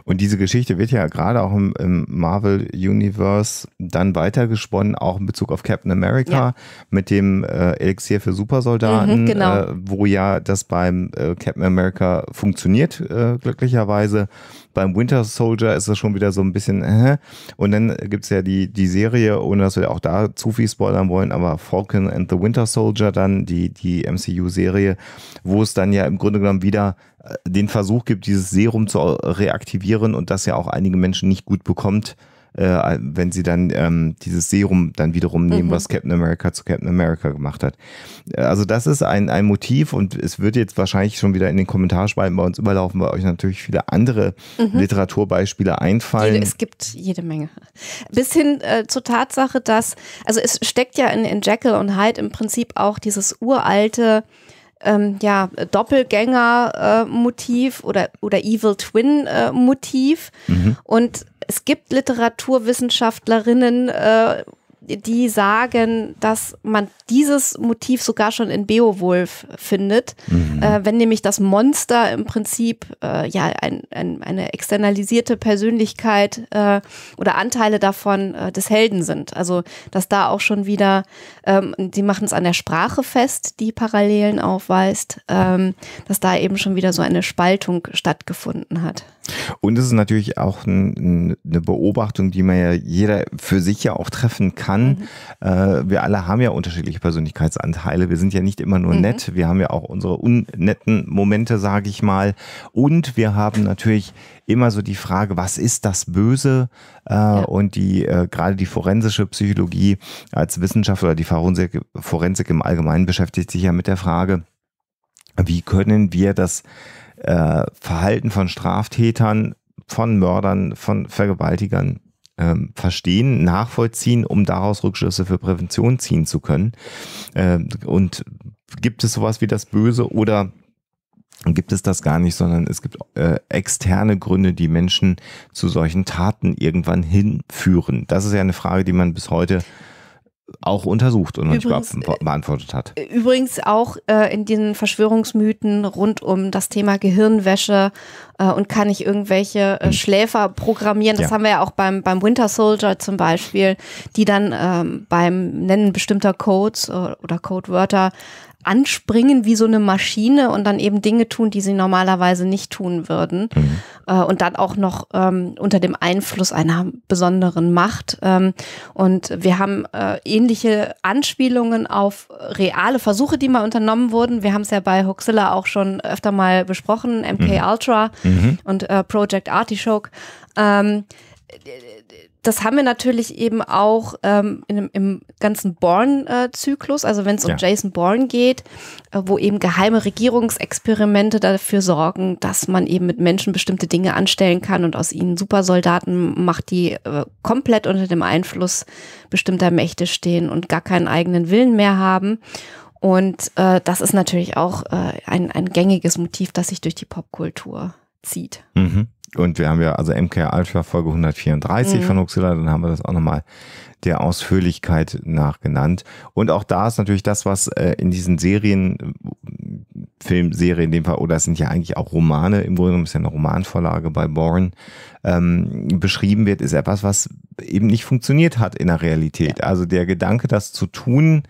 Und diese Geschichte wird ja gerade auch im, im Marvel Universe dann weitergesponnen, auch in Bezug auf Captain America ja. mit dem äh, Elixier für Supersoldaten, mhm, genau. äh, wo ja das beim äh, Captain America funktioniert, äh, glücklicherweise. Beim Winter Soldier ist das schon wieder so ein bisschen, äh, und dann gibt es ja die, die Serie, ohne dass wir auch da zu viel spoilern wollen, aber Falcon and the Winter Soldier dann, die, die MCU-Serie, wo es dann ja im Grunde genommen wieder den Versuch gibt, dieses Serum zu reaktivieren und das ja auch einige Menschen nicht gut bekommt, äh, wenn sie dann ähm, dieses Serum dann wiederum nehmen, mhm. was Captain America zu Captain America gemacht hat. Äh, also das ist ein, ein Motiv und es wird jetzt wahrscheinlich schon wieder in den Kommentarspalten bei uns überlaufen, weil euch natürlich viele andere mhm. Literaturbeispiele einfallen. es gibt jede Menge. Bis hin äh, zur Tatsache, dass, also es steckt ja in, in Jekyll und Hyde im Prinzip auch dieses uralte ähm, ja, Doppelgänger-Motiv äh, oder, oder Evil Twin-Motiv. Äh, mhm. Und es gibt Literaturwissenschaftlerinnen äh, die sagen, dass man dieses Motiv sogar schon in Beowulf findet, mhm. äh, wenn nämlich das Monster im Prinzip äh, ja ein, ein, eine externalisierte Persönlichkeit äh, oder Anteile davon äh, des Helden sind. Also dass da auch schon wieder, ähm, die machen es an der Sprache fest, die Parallelen aufweist, ähm, dass da eben schon wieder so eine Spaltung stattgefunden hat. Und es ist natürlich auch ein, eine Beobachtung, die man ja jeder für sich ja auch treffen kann. Mhm. Äh, wir alle haben ja unterschiedliche Persönlichkeitsanteile. Wir sind ja nicht immer nur mhm. nett. Wir haben ja auch unsere unnetten Momente, sage ich mal. Und wir haben natürlich immer so die Frage, was ist das Böse? Äh, ja. Und die äh, gerade die forensische Psychologie als Wissenschaft oder die Forensik, Forensik im Allgemeinen beschäftigt sich ja mit der Frage, wie können wir das äh, Verhalten von Straftätern, von Mördern, von Vergewaltigern ähm, verstehen, nachvollziehen, um daraus Rückschlüsse für Prävention ziehen zu können. Ähm, und gibt es sowas wie das Böse oder gibt es das gar nicht, sondern es gibt äh, externe Gründe, die Menschen zu solchen Taten irgendwann hinführen. Das ist ja eine Frage, die man bis heute auch untersucht und übrigens, nicht äh, beantwortet hat. Übrigens auch äh, in den Verschwörungsmythen rund um das Thema Gehirnwäsche äh, und kann ich irgendwelche äh, hm. Schläfer programmieren. Das ja. haben wir ja auch beim, beim Winter Soldier zum Beispiel, die dann ähm, beim Nennen bestimmter Codes äh, oder Codewörter anspringen wie so eine Maschine und dann eben Dinge tun, die sie normalerweise nicht tun würden. Mhm. Äh, und dann auch noch ähm, unter dem Einfluss einer besonderen Macht. Ähm, und wir haben äh, ähnliche Anspielungen auf reale Versuche, die mal unternommen wurden. Wir haben es ja bei Hoxilla auch schon öfter mal besprochen, MK mhm. Ultra mhm. und äh, Project Artichoke. Ähm, das haben wir natürlich eben auch ähm, in, im ganzen Born-Zyklus, also wenn es um ja. Jason Bourne geht, äh, wo eben geheime Regierungsexperimente dafür sorgen, dass man eben mit Menschen bestimmte Dinge anstellen kann und aus ihnen Supersoldaten macht, die äh, komplett unter dem Einfluss bestimmter Mächte stehen und gar keinen eigenen Willen mehr haben. Und äh, das ist natürlich auch äh, ein, ein gängiges Motiv, das sich durch die Popkultur zieht. Mhm. Und wir haben ja also MKR Alpha Folge 134 mhm. von Huxilla, dann haben wir das auch nochmal der Ausführlichkeit nach genannt. Und auch da ist natürlich das, was äh, in diesen Serien, Filmserien in dem Fall, oder es sind ja eigentlich auch Romane, im Grunde genommen ist ja eine Romanvorlage bei Bourne, ähm, beschrieben wird, ist etwas, was eben nicht funktioniert hat in der Realität. Ja. Also der Gedanke, das zu tun,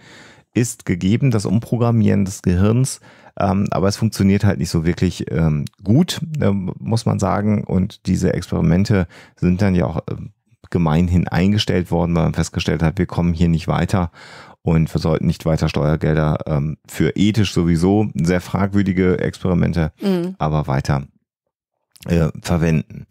ist gegeben, das Umprogrammieren des Gehirns ähm, aber es funktioniert halt nicht so wirklich ähm, gut, ähm, muss man sagen. Und diese Experimente sind dann ja auch ähm, gemeinhin eingestellt worden, weil man festgestellt hat, wir kommen hier nicht weiter und wir sollten nicht weiter Steuergelder ähm, für ethisch sowieso sehr fragwürdige Experimente, mhm. aber weiter äh, verwenden.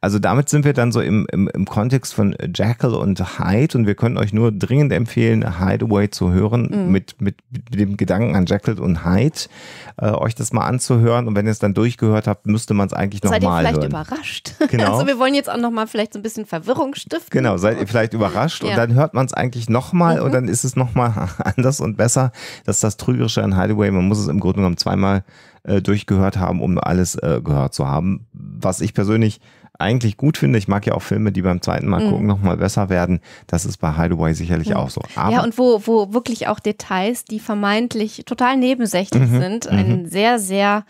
Also damit sind wir dann so im, im, im Kontext von Jackal und Hyde und wir können euch nur dringend empfehlen, Hideaway zu hören, mhm. mit, mit, mit, dem Gedanken an Jackal und Hyde, äh, euch das mal anzuhören und wenn ihr es dann durchgehört habt, müsste man es eigentlich nochmal hören. Seid ihr vielleicht hören. überrascht? Genau. Also wir wollen jetzt auch nochmal vielleicht so ein bisschen Verwirrung stiften. Genau, seid ihr vielleicht überrascht ja. und dann hört man es eigentlich nochmal mhm. und dann ist es nochmal anders und besser. Das ist das Trügerische an Hideaway, man muss es im Grunde genommen zweimal äh, durchgehört haben, um alles äh, gehört zu haben. Was ich persönlich eigentlich gut finde, ich mag ja auch Filme, die beim zweiten Mal mhm. gucken nochmal besser werden. Das ist bei Hideaway sicherlich mhm. auch so. Aber ja, und wo, wo wirklich auch Details, die vermeintlich total nebensächlich mhm. sind, mhm. einen sehr, sehr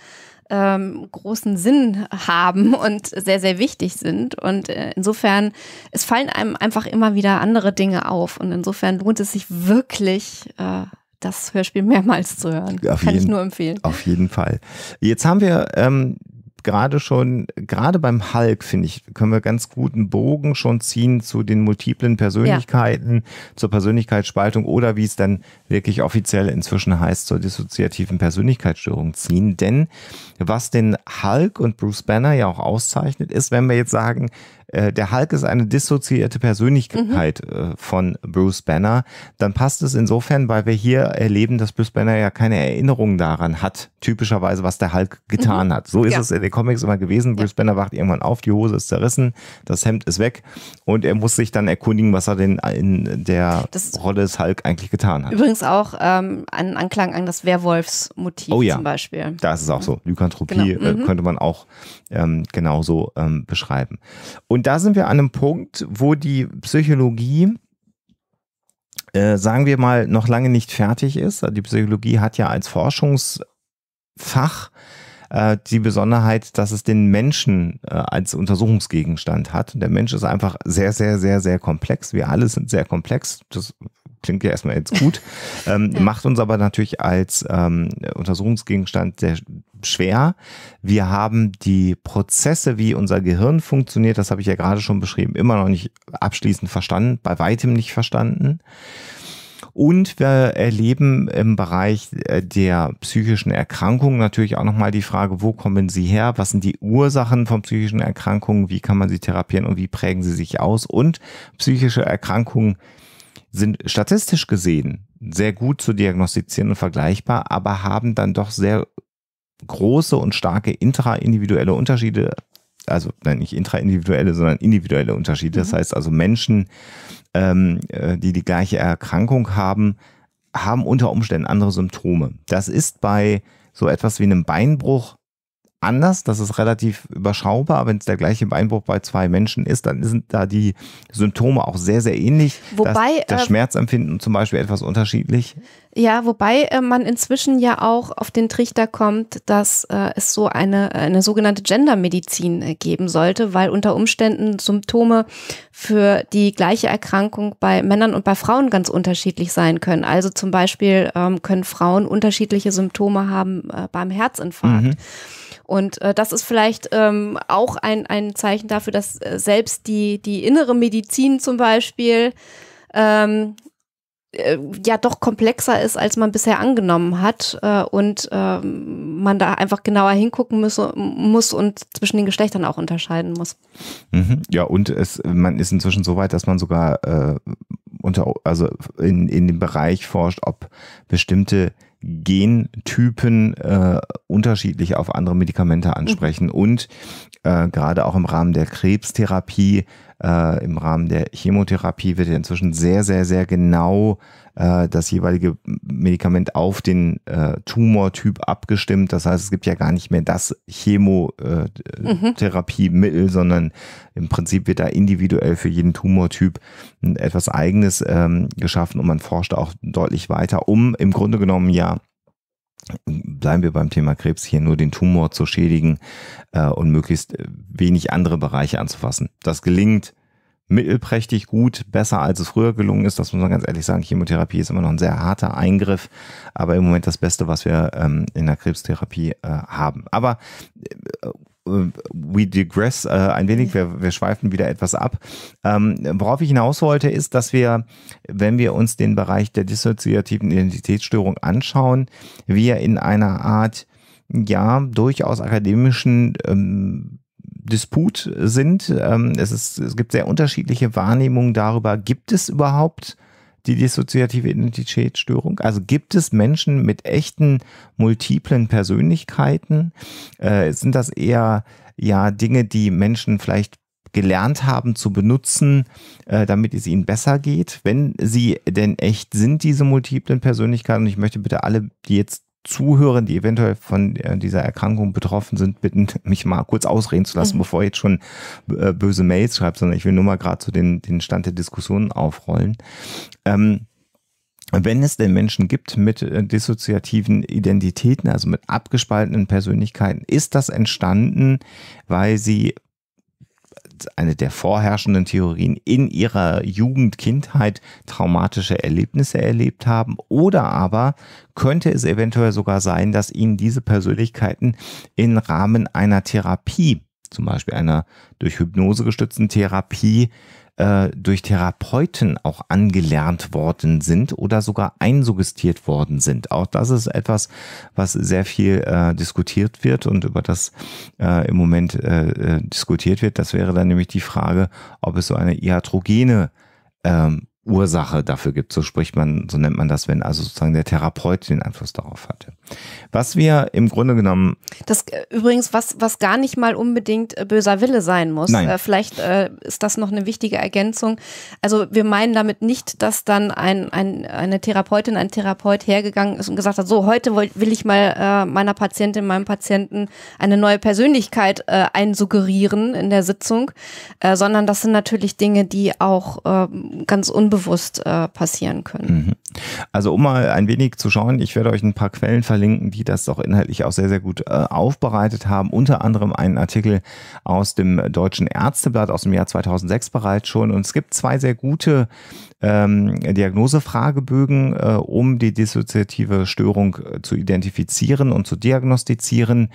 ähm, großen Sinn haben und sehr, sehr wichtig sind. Und äh, insofern, es fallen einem einfach immer wieder andere Dinge auf. Und insofern lohnt es sich wirklich. Äh, das Hörspiel mehrmals zu hören. Auf Kann jeden, ich nur empfehlen. Auf jeden Fall. Jetzt haben wir ähm, gerade schon, gerade beim Hulk, finde ich, können wir ganz guten Bogen schon ziehen zu den multiplen Persönlichkeiten, ja. zur Persönlichkeitsspaltung oder wie es dann wirklich offiziell inzwischen heißt, zur dissoziativen Persönlichkeitsstörung ziehen. Denn was den Hulk und Bruce Banner ja auch auszeichnet, ist, wenn wir jetzt sagen, äh, der Hulk ist eine dissoziierte Persönlichkeit mhm. Äh, von Bruce Banner, dann passt es insofern, weil wir hier erleben, dass Bruce Banner ja keine Erinnerung daran hat, typischerweise, was der Hulk getan mhm. hat. So ist ja. es in den Comics immer gewesen. Bruce ja. Banner wacht irgendwann auf, die Hose ist zerrissen, das Hemd ist weg und er muss sich dann erkundigen, was er denn in der das Rolle des Hulk eigentlich getan hat. Übrigens auch ähm, einen Anklang an das Werwolfsmotiv oh ja. zum Beispiel. Da ist es auch so. Mhm. Lykanthropie genau. Äh, mhm. könnte man auch ähm, genauso ähm, beschreiben. Und da sind wir an einem Punkt, wo die Psychologie, äh, sagen wir mal, noch lange nicht fertig ist. Die Psychologie hat ja als Forschungsfach äh, die Besonderheit, dass es den Menschen äh, als Untersuchungsgegenstand hat. der Mensch ist einfach sehr, sehr, sehr, sehr komplex. Wir alle sind sehr komplex. Das klingt ja erstmal jetzt gut, ähm, macht uns aber natürlich als ähm, Untersuchungsgegenstand der schwer. Wir haben die Prozesse, wie unser Gehirn funktioniert, das habe ich ja gerade schon beschrieben, immer noch nicht abschließend verstanden, bei weitem nicht verstanden. Und wir erleben im Bereich äh, der psychischen Erkrankungen natürlich auch nochmal die Frage, wo kommen sie her? Was sind die Ursachen von psychischen Erkrankungen? Wie kann man sie therapieren und wie prägen sie sich aus? Und psychische Erkrankungen sind statistisch gesehen sehr gut zu diagnostizieren und vergleichbar, aber haben dann doch sehr große und starke intraindividuelle Unterschiede, also nein, nicht intraindividuelle, sondern individuelle Unterschiede. Mhm. Das heißt also Menschen, ähm, äh, die die gleiche Erkrankung haben, haben unter Umständen andere Symptome. Das ist bei so etwas wie einem Beinbruch anders. Das ist relativ überschaubar. Wenn es der gleiche Beinbruch bei zwei Menschen ist, dann sind da die Symptome auch sehr, sehr ähnlich. Wobei das, das äh, Schmerzempfinden zum Beispiel etwas unterschiedlich. Ja, wobei äh, man inzwischen ja auch auf den Trichter kommt, dass äh, es so eine, eine sogenannte Gendermedizin äh, geben sollte, weil unter Umständen Symptome für die gleiche Erkrankung bei Männern und bei Frauen ganz unterschiedlich sein können. Also zum Beispiel ähm, können Frauen unterschiedliche Symptome haben äh, beim Herzinfarkt. Mhm. Und äh, das ist vielleicht ähm, auch ein, ein Zeichen dafür, dass äh, selbst die, die innere Medizin zum Beispiel ähm, äh, ja doch komplexer ist, als man bisher angenommen hat äh, und ähm, man da einfach genauer hingucken müsse, muss und zwischen den Geschlechtern auch unterscheiden muss. Mhm. Ja, und es, man ist inzwischen so weit, dass man sogar äh, unter, also in, in dem Bereich forscht, ob bestimmte Gentypen äh, unterschiedlich auf andere Medikamente mhm. ansprechen mhm. und äh, gerade auch im Rahmen der Krebstherapie, äh, im Rahmen der Chemotherapie wird ja inzwischen sehr, sehr, sehr genau äh, äh, das jeweilige Medikament auf den äh, Tumortyp abgestimmt. Das heißt, es gibt ja gar nicht mehr das Chemotherapiemittel, mhm. sondern im Prinzip wird da individuell für jeden Tumortyp etwas Eigenes ähm, geschaffen und man forscht auch deutlich weiter, um im Grunde genommen ja bleiben wir beim Thema Krebs, hier nur den Tumor zu schädigen äh, und möglichst wenig andere Bereiche anzufassen. Das gelingt mittelprächtig gut, besser als es früher gelungen ist. Das muss man ganz ehrlich sagen. Chemotherapie ist immer noch ein sehr harter Eingriff, aber im Moment das Beste, was wir ähm, in der Krebstherapie äh, haben. Aber äh, äh we digress äh, ein wenig, wir, wir schweifen wieder etwas ab. Ähm, worauf ich hinaus wollte, ist, dass wir, wenn wir uns den Bereich der dissoziativen Identitätsstörung anschauen, wir in einer Art ja, durchaus akademischen ähm, Disput sind. Ähm, es, ist, es gibt sehr unterschiedliche Wahrnehmungen darüber, gibt es überhaupt die dissoziative Identitätsstörung? Also gibt es Menschen mit echten multiplen Persönlichkeiten? Äh, sind das eher ja Dinge, die Menschen vielleicht gelernt haben zu benutzen, äh, damit es ihnen besser geht, wenn sie denn echt sind, diese multiplen Persönlichkeiten. Und ich möchte bitte alle, die jetzt zuhören, die eventuell von äh, dieser Erkrankung betroffen sind, bitten, mich mal kurz ausreden zu lassen, mhm. bevor ihr jetzt schon äh, böse Mails schreibt, sondern ich will nur mal gerade zu so den, den Stand der Diskussion aufrollen. Ähm, wenn es denn Menschen gibt mit äh, dissoziativen Identitäten, also mit abgespaltenen Persönlichkeiten, ist das entstanden, weil sie eine der vorherrschenden Theorien, in ihrer Jugend, Kindheit traumatische Erlebnisse erlebt haben. Oder aber könnte es eventuell sogar sein, dass ihnen diese Persönlichkeiten im Rahmen einer Therapie, zum Beispiel einer durch Hypnose gestützten Therapie, äh, durch Therapeuten auch angelernt worden sind oder sogar einsuggestiert worden sind. Auch das ist etwas, was sehr viel äh, diskutiert wird und über das äh, im Moment äh, äh, diskutiert wird. Das wäre dann nämlich die Frage, ob es so eine iatrogene ähm, Ursache dafür gibt. So spricht man, so nennt man das, wenn also sozusagen der Therapeut den Einfluss darauf hatte. Was wir im Grunde genommen. Das äh, übrigens, was, was gar nicht mal unbedingt äh, böser Wille sein muss. Nein. Äh, vielleicht äh, ist das noch eine wichtige Ergänzung. Also wir meinen damit nicht, dass dann ein, ein, eine Therapeutin, ein Therapeut hergegangen ist und gesagt hat, so heute will ich mal äh, meiner Patientin, meinem Patienten eine neue Persönlichkeit äh, einsuggerieren in der Sitzung, sondern das sind natürlich Dinge, die auch ähm, ganz unbewusst unbewusst äh, passieren können. Mhm. Also um mal ein wenig zu schauen, ich werde euch ein paar Quellen verlinken, die das doch inhaltlich auch sehr, sehr gut äh, aufbereitet haben. Unter anderem einen Artikel aus dem Deutschen Ärzteblatt aus dem Jahr 2006 bereits schon. Und es gibt zwei sehr gute ähm, Diagnosefragebögen, äh, um die dissoziative Störung äh, zu identifizieren und zu diagnostizieren.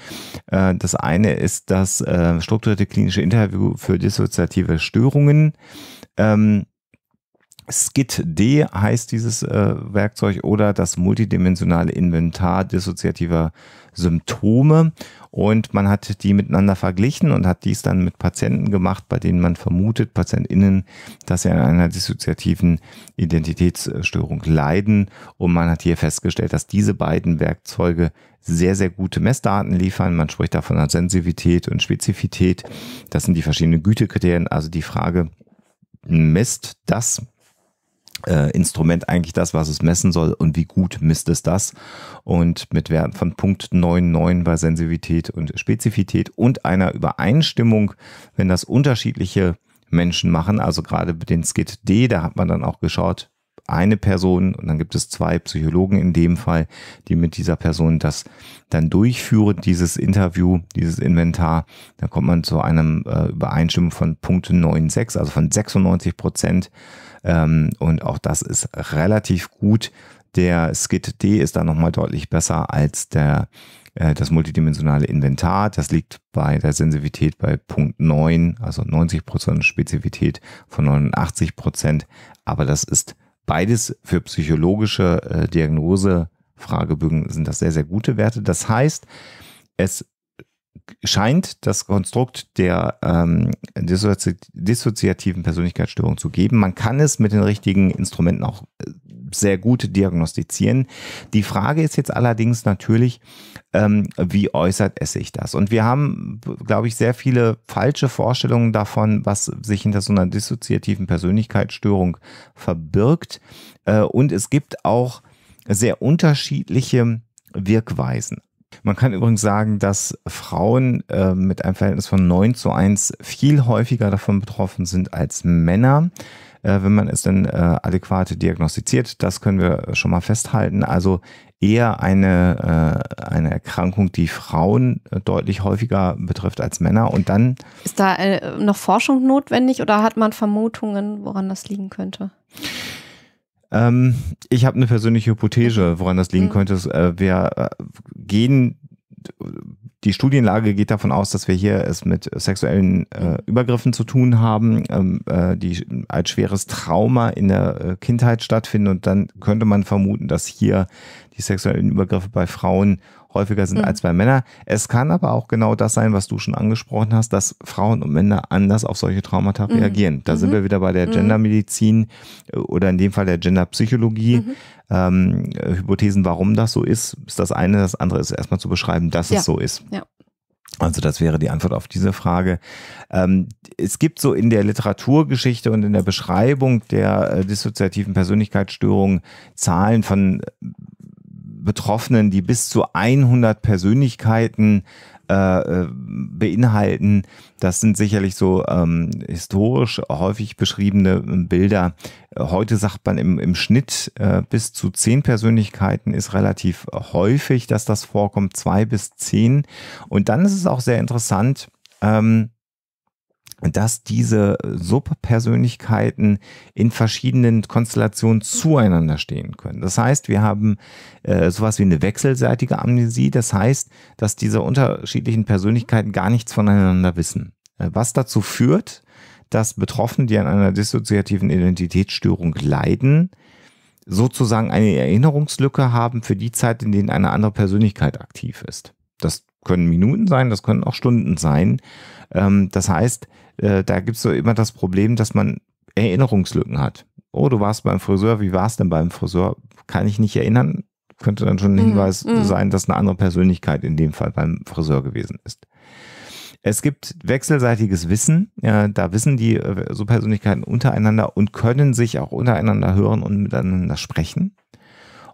Äh, das eine ist das äh, strukturierte klinische Interview für dissoziative Störungen. Ähm, Skid D heißt dieses äh, Werkzeug oder das multidimensionale Inventar dissoziativer Symptome. Und man hat die miteinander verglichen und hat dies dann mit Patienten gemacht, bei denen man vermutet, PatientInnen, dass sie an einer dissoziativen Identitätsstörung leiden. Und man hat hier festgestellt, dass diese beiden Werkzeuge sehr, sehr gute Messdaten liefern. Man spricht da von Sensivität und Spezifität. Das sind die verschiedenen Gütekriterien. Also die Frage, misst das äh, Instrument eigentlich das, was es messen soll und wie gut misst es das. Und mit Werten von Punkt 0.99 bei Sensivität und Spezifität und einer Übereinstimmung, wenn das unterschiedliche Menschen machen, also gerade den Skid D, da hat man dann auch geschaut, eine Person und dann gibt es zwei Psychologen in dem Fall, die mit dieser Person das dann durchführen, dieses Interview, dieses Inventar. Da kommt man zu einem äh, Übereinstimmung von Punkt 0.96, also von 96 Prozent ähm, und auch das ist relativ gut. Der Skid D ist da nochmal deutlich besser als der, äh, das multidimensionale Inventar. Das liegt bei der Sensivität bei Punkt 9, also 90% Spezifität von 89%. Aber das ist beides für psychologische äh, Diagnose. Fragebögen sind das sehr, sehr gute Werte. Das heißt, es scheint das Konstrukt der ähm, dissozi dissoziativen Persönlichkeitsstörung zu geben. Man kann es mit den richtigen Instrumenten auch äh, sehr gut diagnostizieren. Die Frage ist jetzt allerdings natürlich, ähm, wie äußert es sich das? Und wir haben, glaube ich, sehr viele falsche Vorstellungen davon, was sich hinter so einer dissoziativen Persönlichkeitsstörung verbirgt. Äh, und es gibt auch sehr unterschiedliche Wirkweisen. Man kann übrigens sagen, dass Frauen äh, mit einem Verhältnis von 9 zu 1 viel häufiger davon betroffen sind als Männer, äh, wenn man es dann äh, adäquat diagnostiziert. Das können wir schon mal festhalten. Also eher eine, äh, eine Erkrankung, die Frauen äh, deutlich häufiger betrifft als Männer. Und dann. Ist da äh, noch Forschung notwendig oder hat man Vermutungen, woran das liegen könnte? Ähm, ich habe eine persönliche Hypothese, woran das liegen mhm. könnte. Äh, wir äh, gehen, die Studienlage geht davon aus, dass wir hier es mit sexuellen äh, mhm. Übergriffen zu tun haben, ähm, äh, die als schweres Trauma in der äh, Kindheit stattfinden. Und dann könnte man vermuten, dass hier die sexuellen Übergriffe bei Frauen häufiger sind mhm. als bei Männern. Es kann aber auch genau das sein, was du schon angesprochen hast, dass Frauen und Männer anders auf solche Traumata mhm. reagieren. Da mhm. sind wir wieder bei der mhm. Gendermedizin äh, oder in dem Fall der Genderpsychologie. Mhm. Ähm, äh, Hypothesen, warum das so ist, ist das eine. Das andere ist erstmal zu beschreiben, dass ja. es so ist. Ja. Also das wäre die Antwort auf diese Frage. Ähm, es gibt so in der Literaturgeschichte und in der Beschreibung der äh, dissoziativen Persönlichkeitsstörung Zahlen von Betroffenen, die bis zu 100 Persönlichkeiten äh, äh, beinhalten. Das sind sicherlich so ähm, historisch häufig beschriebene ähm, Bilder. Heute sagt man im, im Schnitt äh, bis zu zehn Persönlichkeiten ist relativ häufig, dass das vorkommt, zwei bis zehn. Und dann ist es auch sehr interessant, ähm, dass diese Subpersönlichkeiten in verschiedenen Konstellationen zueinander stehen können. Das heißt, wir haben äh, sowas wie eine wechselseitige Amnesie. Das heißt, dass diese unterschiedlichen Persönlichkeiten gar nichts voneinander wissen. Äh, was dazu führt, dass Betroffene, die an einer dissoziativen Identitätsstörung leiden, sozusagen eine Erinnerungslücke haben für die Zeit, in denen eine andere Persönlichkeit aktiv ist. Das können Minuten sein, das können auch Stunden sein. Ähm, das heißt, äh, da gibt es so immer das Problem, dass man Erinnerungslücken hat. Oh, du warst beim Friseur, wie war es denn beim Friseur? Kann ich nicht erinnern. Könnte dann schon ein mhm, Hinweis mm, mm. sein, dass eine andere Persönlichkeit in dem Fall beim Friseur gewesen ist. Es gibt wechselseitiges Wissen. Äh, da wissen die äh, so Persönlichkeiten untereinander und können sich auch untereinander hören und miteinander sprechen.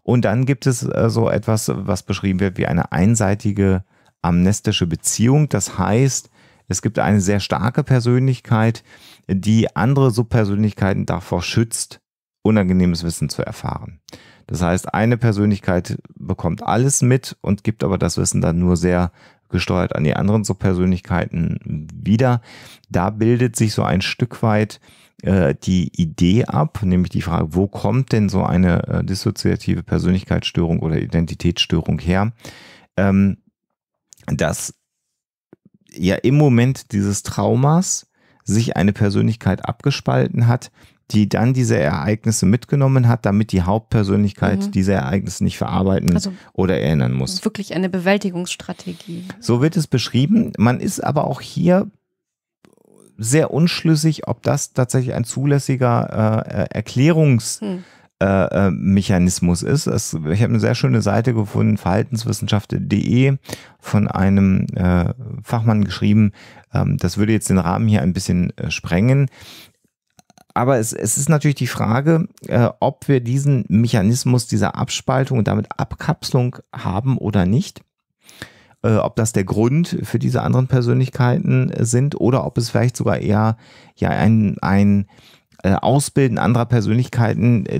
Und dann gibt es äh, so etwas, was beschrieben wird wie eine einseitige amnestische Beziehung. Das heißt, es gibt eine sehr starke Persönlichkeit, die andere Subpersönlichkeiten davor schützt, unangenehmes Wissen zu erfahren. Das heißt, eine Persönlichkeit bekommt alles mit und gibt aber das Wissen dann nur sehr gesteuert an die anderen Subpersönlichkeiten wieder. Da bildet sich so ein Stück weit äh, die Idee ab, nämlich die Frage, wo kommt denn so eine äh, dissoziative Persönlichkeitsstörung oder Identitätsstörung her? Ähm, dass ja im Moment dieses Traumas sich eine Persönlichkeit abgespalten hat, die dann diese Ereignisse mitgenommen hat, damit die Hauptpersönlichkeit mhm. diese Ereignisse nicht verarbeiten also oder erinnern muss. Wirklich eine Bewältigungsstrategie. So wird es beschrieben. Man ist aber auch hier sehr unschlüssig, ob das tatsächlich ein zulässiger äh, äh Erklärungs... Hm. Äh, äh, Mechanismus ist. Es, ich habe eine sehr schöne Seite gefunden, verhaltenswissenschaft.de, von einem äh, Fachmann geschrieben. Ähm, das würde jetzt den Rahmen hier ein bisschen äh, sprengen. Aber es, es ist natürlich die Frage, äh, ob wir diesen Mechanismus dieser Abspaltung und damit Abkapselung haben oder nicht. Äh, ob das der Grund für diese anderen Persönlichkeiten sind oder ob es vielleicht sogar eher ja ein, ein äh, Ausbilden anderer Persönlichkeiten äh,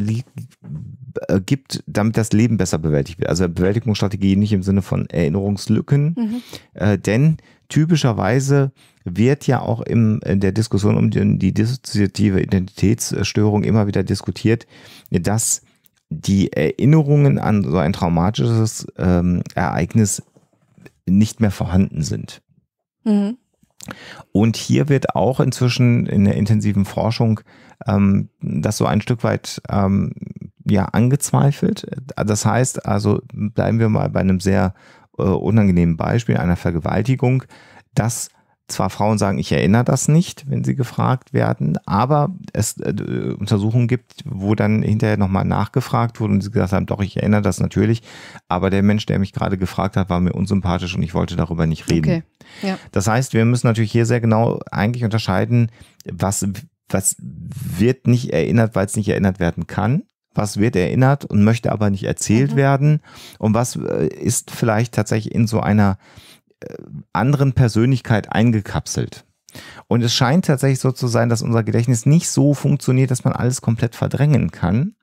äh, gibt, damit das Leben besser bewältigt wird. Also Bewältigungsstrategie nicht im Sinne von Erinnerungslücken, mhm. äh, denn typischerweise wird ja auch im, in der Diskussion um die, die dissoziative Identitätsstörung immer wieder diskutiert, dass die Erinnerungen an so ein traumatisches ähm, Ereignis nicht mehr vorhanden sind. Mhm. Und hier wird auch inzwischen in der intensiven Forschung äh, ähm, das so ein Stück weit ähm, ja, angezweifelt. Das heißt also, bleiben wir mal bei einem sehr äh, unangenehmen Beispiel einer Vergewaltigung, dass zwar Frauen sagen, ich erinnere das nicht, wenn sie gefragt werden, aber es äh, Untersuchungen gibt, wo dann hinterher nochmal nachgefragt wurde und sie gesagt haben, doch, ich erinnere das natürlich, aber der Mensch, der mich gerade gefragt hat, war mir unsympathisch und ich wollte darüber nicht reden. Okay. Ja. Das heißt, wir müssen natürlich hier sehr genau eigentlich unterscheiden, was was wird nicht erinnert, weil es nicht erinnert werden kann? Was wird erinnert und möchte aber nicht erzählt mhm. werden? Und was äh, ist vielleicht tatsächlich in so einer äh, anderen Persönlichkeit eingekapselt? Und es scheint tatsächlich so zu sein, dass unser Gedächtnis nicht so funktioniert, dass man alles komplett verdrängen kann.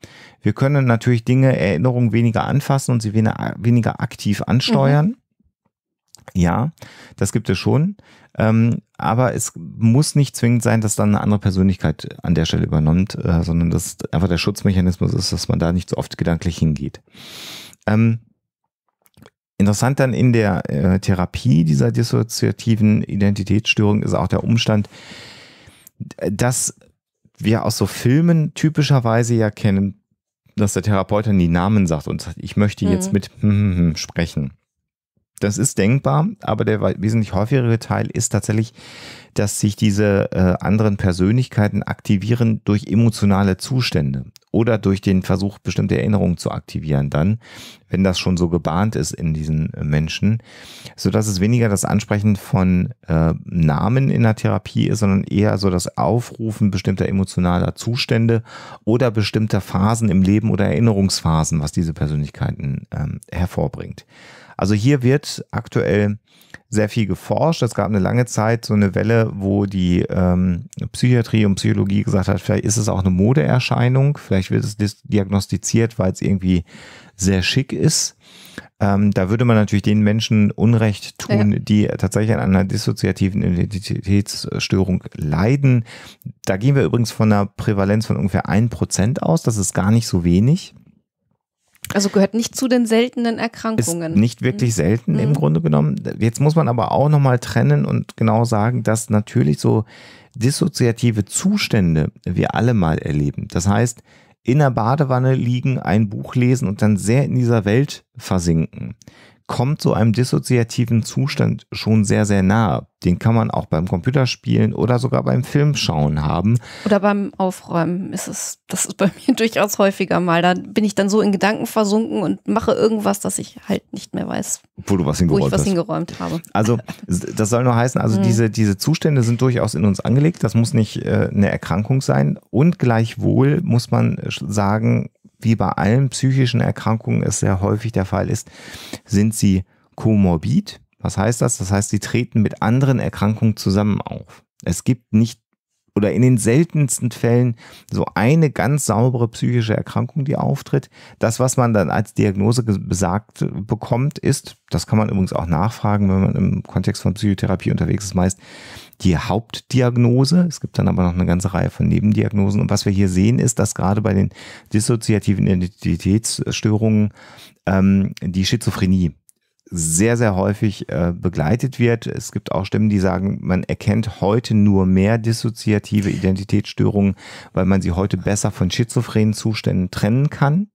Wir können natürlich Dinge, Erinnerungen weniger anfassen und sie weniger aktiv ansteuern. Mhm. Ja, das gibt es schon. Ähm, aber es muss nicht zwingend sein, dass dann eine andere Persönlichkeit an der Stelle übernimmt, äh, sondern dass einfach der Schutzmechanismus ist, dass man da nicht so oft gedanklich hingeht. Ähm, Interessant dann in der äh, Therapie dieser dissoziativen Identitätsstörung ist auch der Umstand, dass wir aus so Filmen typischerweise ja kennen, dass der Therapeut dann die Namen sagt und sagt, ich möchte jetzt mhm. mit hm, hm, hm, sprechen. Das ist denkbar, aber der wesentlich häufigere Teil ist tatsächlich, dass sich diese äh, anderen Persönlichkeiten aktivieren durch emotionale Zustände oder durch den Versuch, bestimmte Erinnerungen zu aktivieren, dann, wenn das schon so gebahnt ist in diesen äh, Menschen, so dass es weniger das Ansprechen von äh, Namen in der Therapie ist, sondern eher so das Aufrufen bestimmter emotionaler Zustände oder bestimmter Phasen im Leben oder Erinnerungsphasen, was diese Persönlichkeiten ähm, hervorbringt. Also hier wird aktuell sehr viel geforscht. Es gab eine lange Zeit so eine Welle, wo die ähm, Psychiatrie und Psychologie gesagt hat, vielleicht ist es auch eine Modeerscheinung, vielleicht wird es diagnostiziert, weil es irgendwie sehr schick ist. Ähm, da würde man natürlich den Menschen Unrecht tun, ja. die tatsächlich an einer dissoziativen Identitätsstörung leiden. Da gehen wir übrigens von einer Prävalenz von ungefähr 1% aus. Das ist gar nicht so wenig. Also gehört nicht zu den seltenen Erkrankungen. Ist nicht wirklich mhm. selten mhm. im Grunde genommen. Jetzt muss man aber auch nochmal trennen und genau sagen, dass natürlich so dissoziative Zustände wir alle mal erleben. Das heißt, in der Badewanne liegen, ein Buch lesen und dann sehr in dieser Welt versinken kommt so einem dissoziativen Zustand schon sehr, sehr nahe. Den kann man auch beim Computerspielen oder sogar beim Filmschauen haben. Oder beim Aufräumen ist es, das ist bei mir durchaus häufiger mal. Da bin ich dann so in Gedanken versunken und mache irgendwas, dass ich halt nicht mehr weiß, wo du was hingeräumt, wo ich was hingeräumt habe. Also das soll nur heißen, also mhm. diese, diese Zustände sind durchaus in uns angelegt. Das muss nicht äh, eine Erkrankung sein. Und gleichwohl muss man äh, sagen, wie bei allen psychischen Erkrankungen es sehr häufig der Fall ist, sind sie komorbid. Was heißt das? Das heißt, sie treten mit anderen Erkrankungen zusammen auf. Es gibt nicht oder in den seltensten Fällen so eine ganz saubere psychische Erkrankung, die auftritt. Das, was man dann als Diagnose besagt bekommt, ist, das kann man übrigens auch nachfragen, wenn man im Kontext von Psychotherapie unterwegs ist, meist, die Hauptdiagnose. Es gibt dann aber noch eine ganze Reihe von Nebendiagnosen. Und was wir hier sehen, ist, dass gerade bei den dissoziativen Identitätsstörungen ähm, die Schizophrenie sehr, sehr häufig äh, begleitet wird. Es gibt auch Stimmen, die sagen, man erkennt heute nur mehr dissoziative Identitätsstörungen, weil man sie heute besser von schizophrenen Zuständen trennen kann.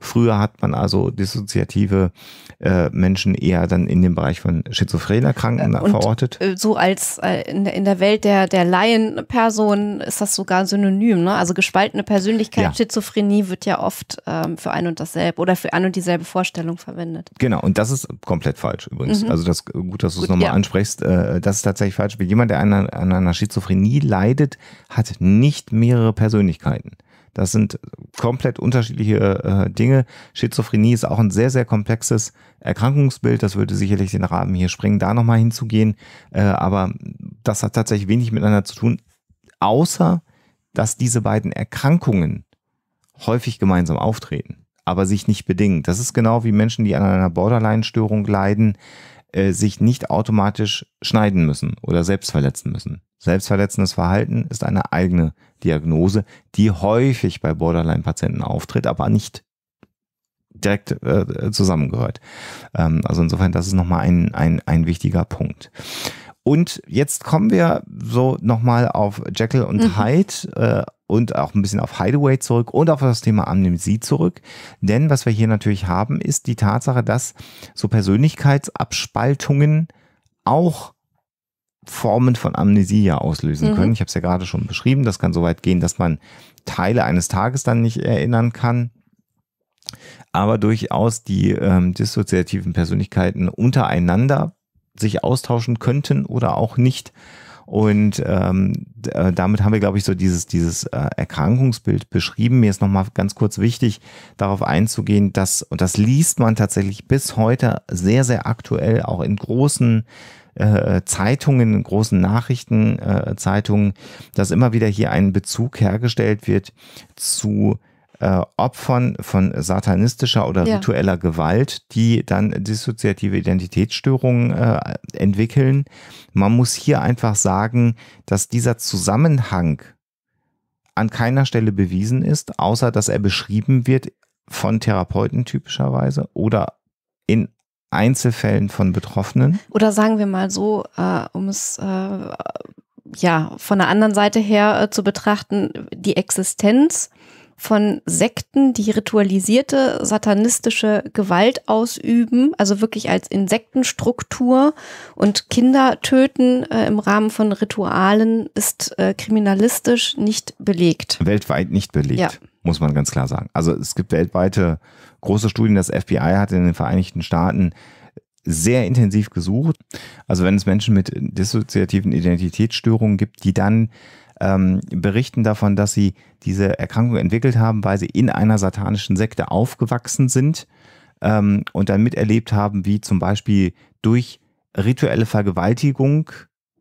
Früher hat man also dissoziative äh, Menschen eher dann in dem Bereich von Schizophrenerkranken äh, verortet. So als äh, in, der, in der Welt der, der Laienpersonen ist das sogar synonym. Ne? Also gespaltene Persönlichkeit, ja. Schizophrenie wird ja oft ähm, für ein und dasselbe oder für ein und dieselbe Vorstellung verwendet. Genau, und das ist komplett falsch übrigens. Mhm. Also das äh, gut, dass du es nochmal ja. ansprichst. Äh, das ist tatsächlich falsch. Jemand, der an, an einer Schizophrenie leidet, hat nicht mehrere Persönlichkeiten. Das sind komplett unterschiedliche äh, Dinge. Schizophrenie ist auch ein sehr, sehr komplexes Erkrankungsbild. Das würde sicherlich den Rahmen hier sprengen, da nochmal hinzugehen. Äh, aber das hat tatsächlich wenig miteinander zu tun, außer dass diese beiden Erkrankungen häufig gemeinsam auftreten, aber sich nicht bedingen. Das ist genau wie Menschen, die an einer Borderline-Störung leiden, äh, sich nicht automatisch schneiden müssen oder selbst verletzen müssen. Selbstverletzendes Verhalten ist eine eigene Diagnose, die häufig bei Borderline-Patienten auftritt, aber nicht direkt äh, zusammengehört. Ähm, also insofern, das ist nochmal ein, ein, ein wichtiger Punkt. Und jetzt kommen wir so nochmal auf Jekyll und mhm. Hyde äh, und auch ein bisschen auf Hideaway zurück und auf das Thema Amnesie zurück. Denn was wir hier natürlich haben, ist die Tatsache, dass so Persönlichkeitsabspaltungen auch Formen von Amnesie ja auslösen mhm. können. Ich habe es ja gerade schon beschrieben. Das kann so weit gehen, dass man Teile eines Tages dann nicht erinnern kann. Aber durchaus die ähm, dissoziativen Persönlichkeiten untereinander sich austauschen könnten oder auch nicht. Und ähm, äh, damit haben wir, glaube ich, so dieses, dieses äh, Erkrankungsbild beschrieben. Mir ist nochmal ganz kurz wichtig, darauf einzugehen, dass, und das liest man tatsächlich bis heute sehr, sehr aktuell, auch in großen äh, Zeitungen, großen Nachrichtenzeitungen, äh, dass immer wieder hier ein Bezug hergestellt wird zu äh, Opfern von satanistischer oder ja. ritueller Gewalt, die dann dissoziative Identitätsstörungen entwickeln. Man muss hier einfach sagen, dass dieser Zusammenhang an keiner Stelle bewiesen ist, außer dass er beschrieben wird von Therapeuten typischerweise oder in Einzelfällen von Betroffenen. Oder sagen wir mal so, äh, um es äh, ja von der anderen Seite her äh, zu betrachten, die Existenz von Sekten, die ritualisierte satanistische Gewalt ausüben, also wirklich als Insektenstruktur und Kinder töten äh, im Rahmen von Ritualen ist äh, kriminalistisch nicht belegt. Weltweit nicht belegt. Ja muss man ganz klar sagen. Also es gibt weltweite große Studien, das FBI hat in den Vereinigten Staaten sehr intensiv gesucht. Also wenn es Menschen mit dissoziativen Identitätsstörungen gibt, die dann ähm, berichten davon, dass sie diese Erkrankung entwickelt haben, weil sie in einer satanischen Sekte aufgewachsen sind ähm, und dann miterlebt haben, wie zum Beispiel durch rituelle Vergewaltigung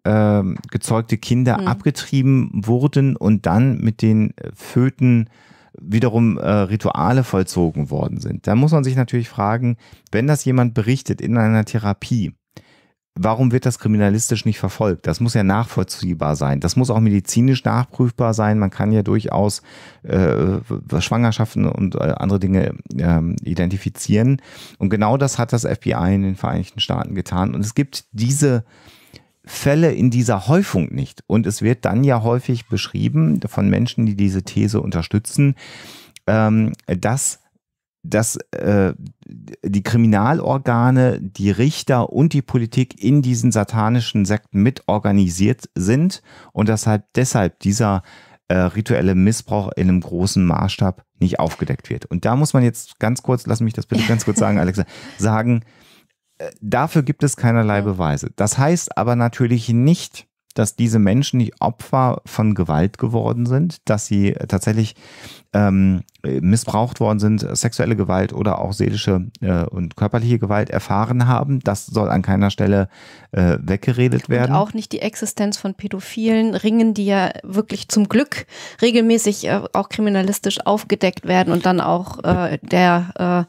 ähm, gezeugte Kinder mhm. abgetrieben wurden und dann mit den Föten wiederum äh, Rituale vollzogen worden sind. Da muss man sich natürlich fragen, wenn das jemand berichtet in einer Therapie, warum wird das kriminalistisch nicht verfolgt? Das muss ja nachvollziehbar sein. Das muss auch medizinisch nachprüfbar sein. Man kann ja durchaus äh, Schwangerschaften und äh, andere Dinge äh, identifizieren. Und genau das hat das FBI in den Vereinigten Staaten getan. Und es gibt diese Fälle in dieser Häufung nicht. Und es wird dann ja häufig beschrieben von Menschen, die diese These unterstützen, ähm, dass, dass äh, die Kriminalorgane, die Richter und die Politik in diesen satanischen Sekten mit organisiert sind und deshalb, deshalb dieser äh, rituelle Missbrauch in einem großen Maßstab nicht aufgedeckt wird. Und da muss man jetzt ganz kurz, lass mich das bitte ganz kurz sagen, Alexa, sagen, äh, dafür gibt es keinerlei Beweise. Das heißt aber natürlich nicht, dass diese Menschen nicht Opfer von Gewalt geworden sind, dass sie äh, tatsächlich ähm, missbraucht worden sind, sexuelle Gewalt oder auch seelische äh, und körperliche Gewalt erfahren haben. Das soll an keiner Stelle äh, weggeredet und werden. auch nicht die Existenz von pädophilen Ringen, die ja wirklich zum Glück regelmäßig äh, auch kriminalistisch aufgedeckt werden und dann auch äh, der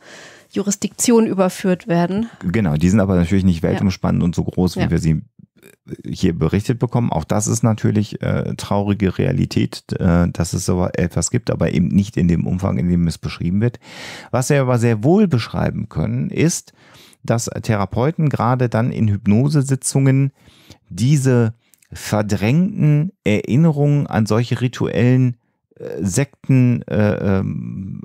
Jurisdiktion überführt werden. Genau, die sind aber natürlich nicht weltumspannend ja. und so groß, wie ja. wir sie äh, hier berichtet bekommen. Auch das ist natürlich äh, traurige Realität, äh, dass es so etwas gibt, aber eben nicht in dem Umfang, in dem es beschrieben wird. Was wir aber sehr wohl beschreiben können, ist, dass Therapeuten gerade dann in Hypnosesitzungen diese verdrängten Erinnerungen an solche rituellen Sekten, äh, ähm,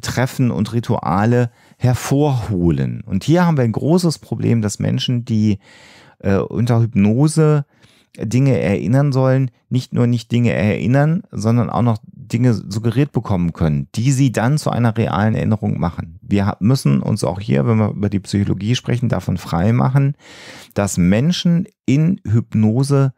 Treffen und Rituale hervorholen. Und hier haben wir ein großes Problem, dass Menschen, die äh, unter Hypnose Dinge erinnern sollen, nicht nur nicht Dinge erinnern, sondern auch noch Dinge suggeriert bekommen können, die sie dann zu einer realen Erinnerung machen. Wir müssen uns auch hier, wenn wir über die Psychologie sprechen, davon freimachen, dass Menschen in Hypnose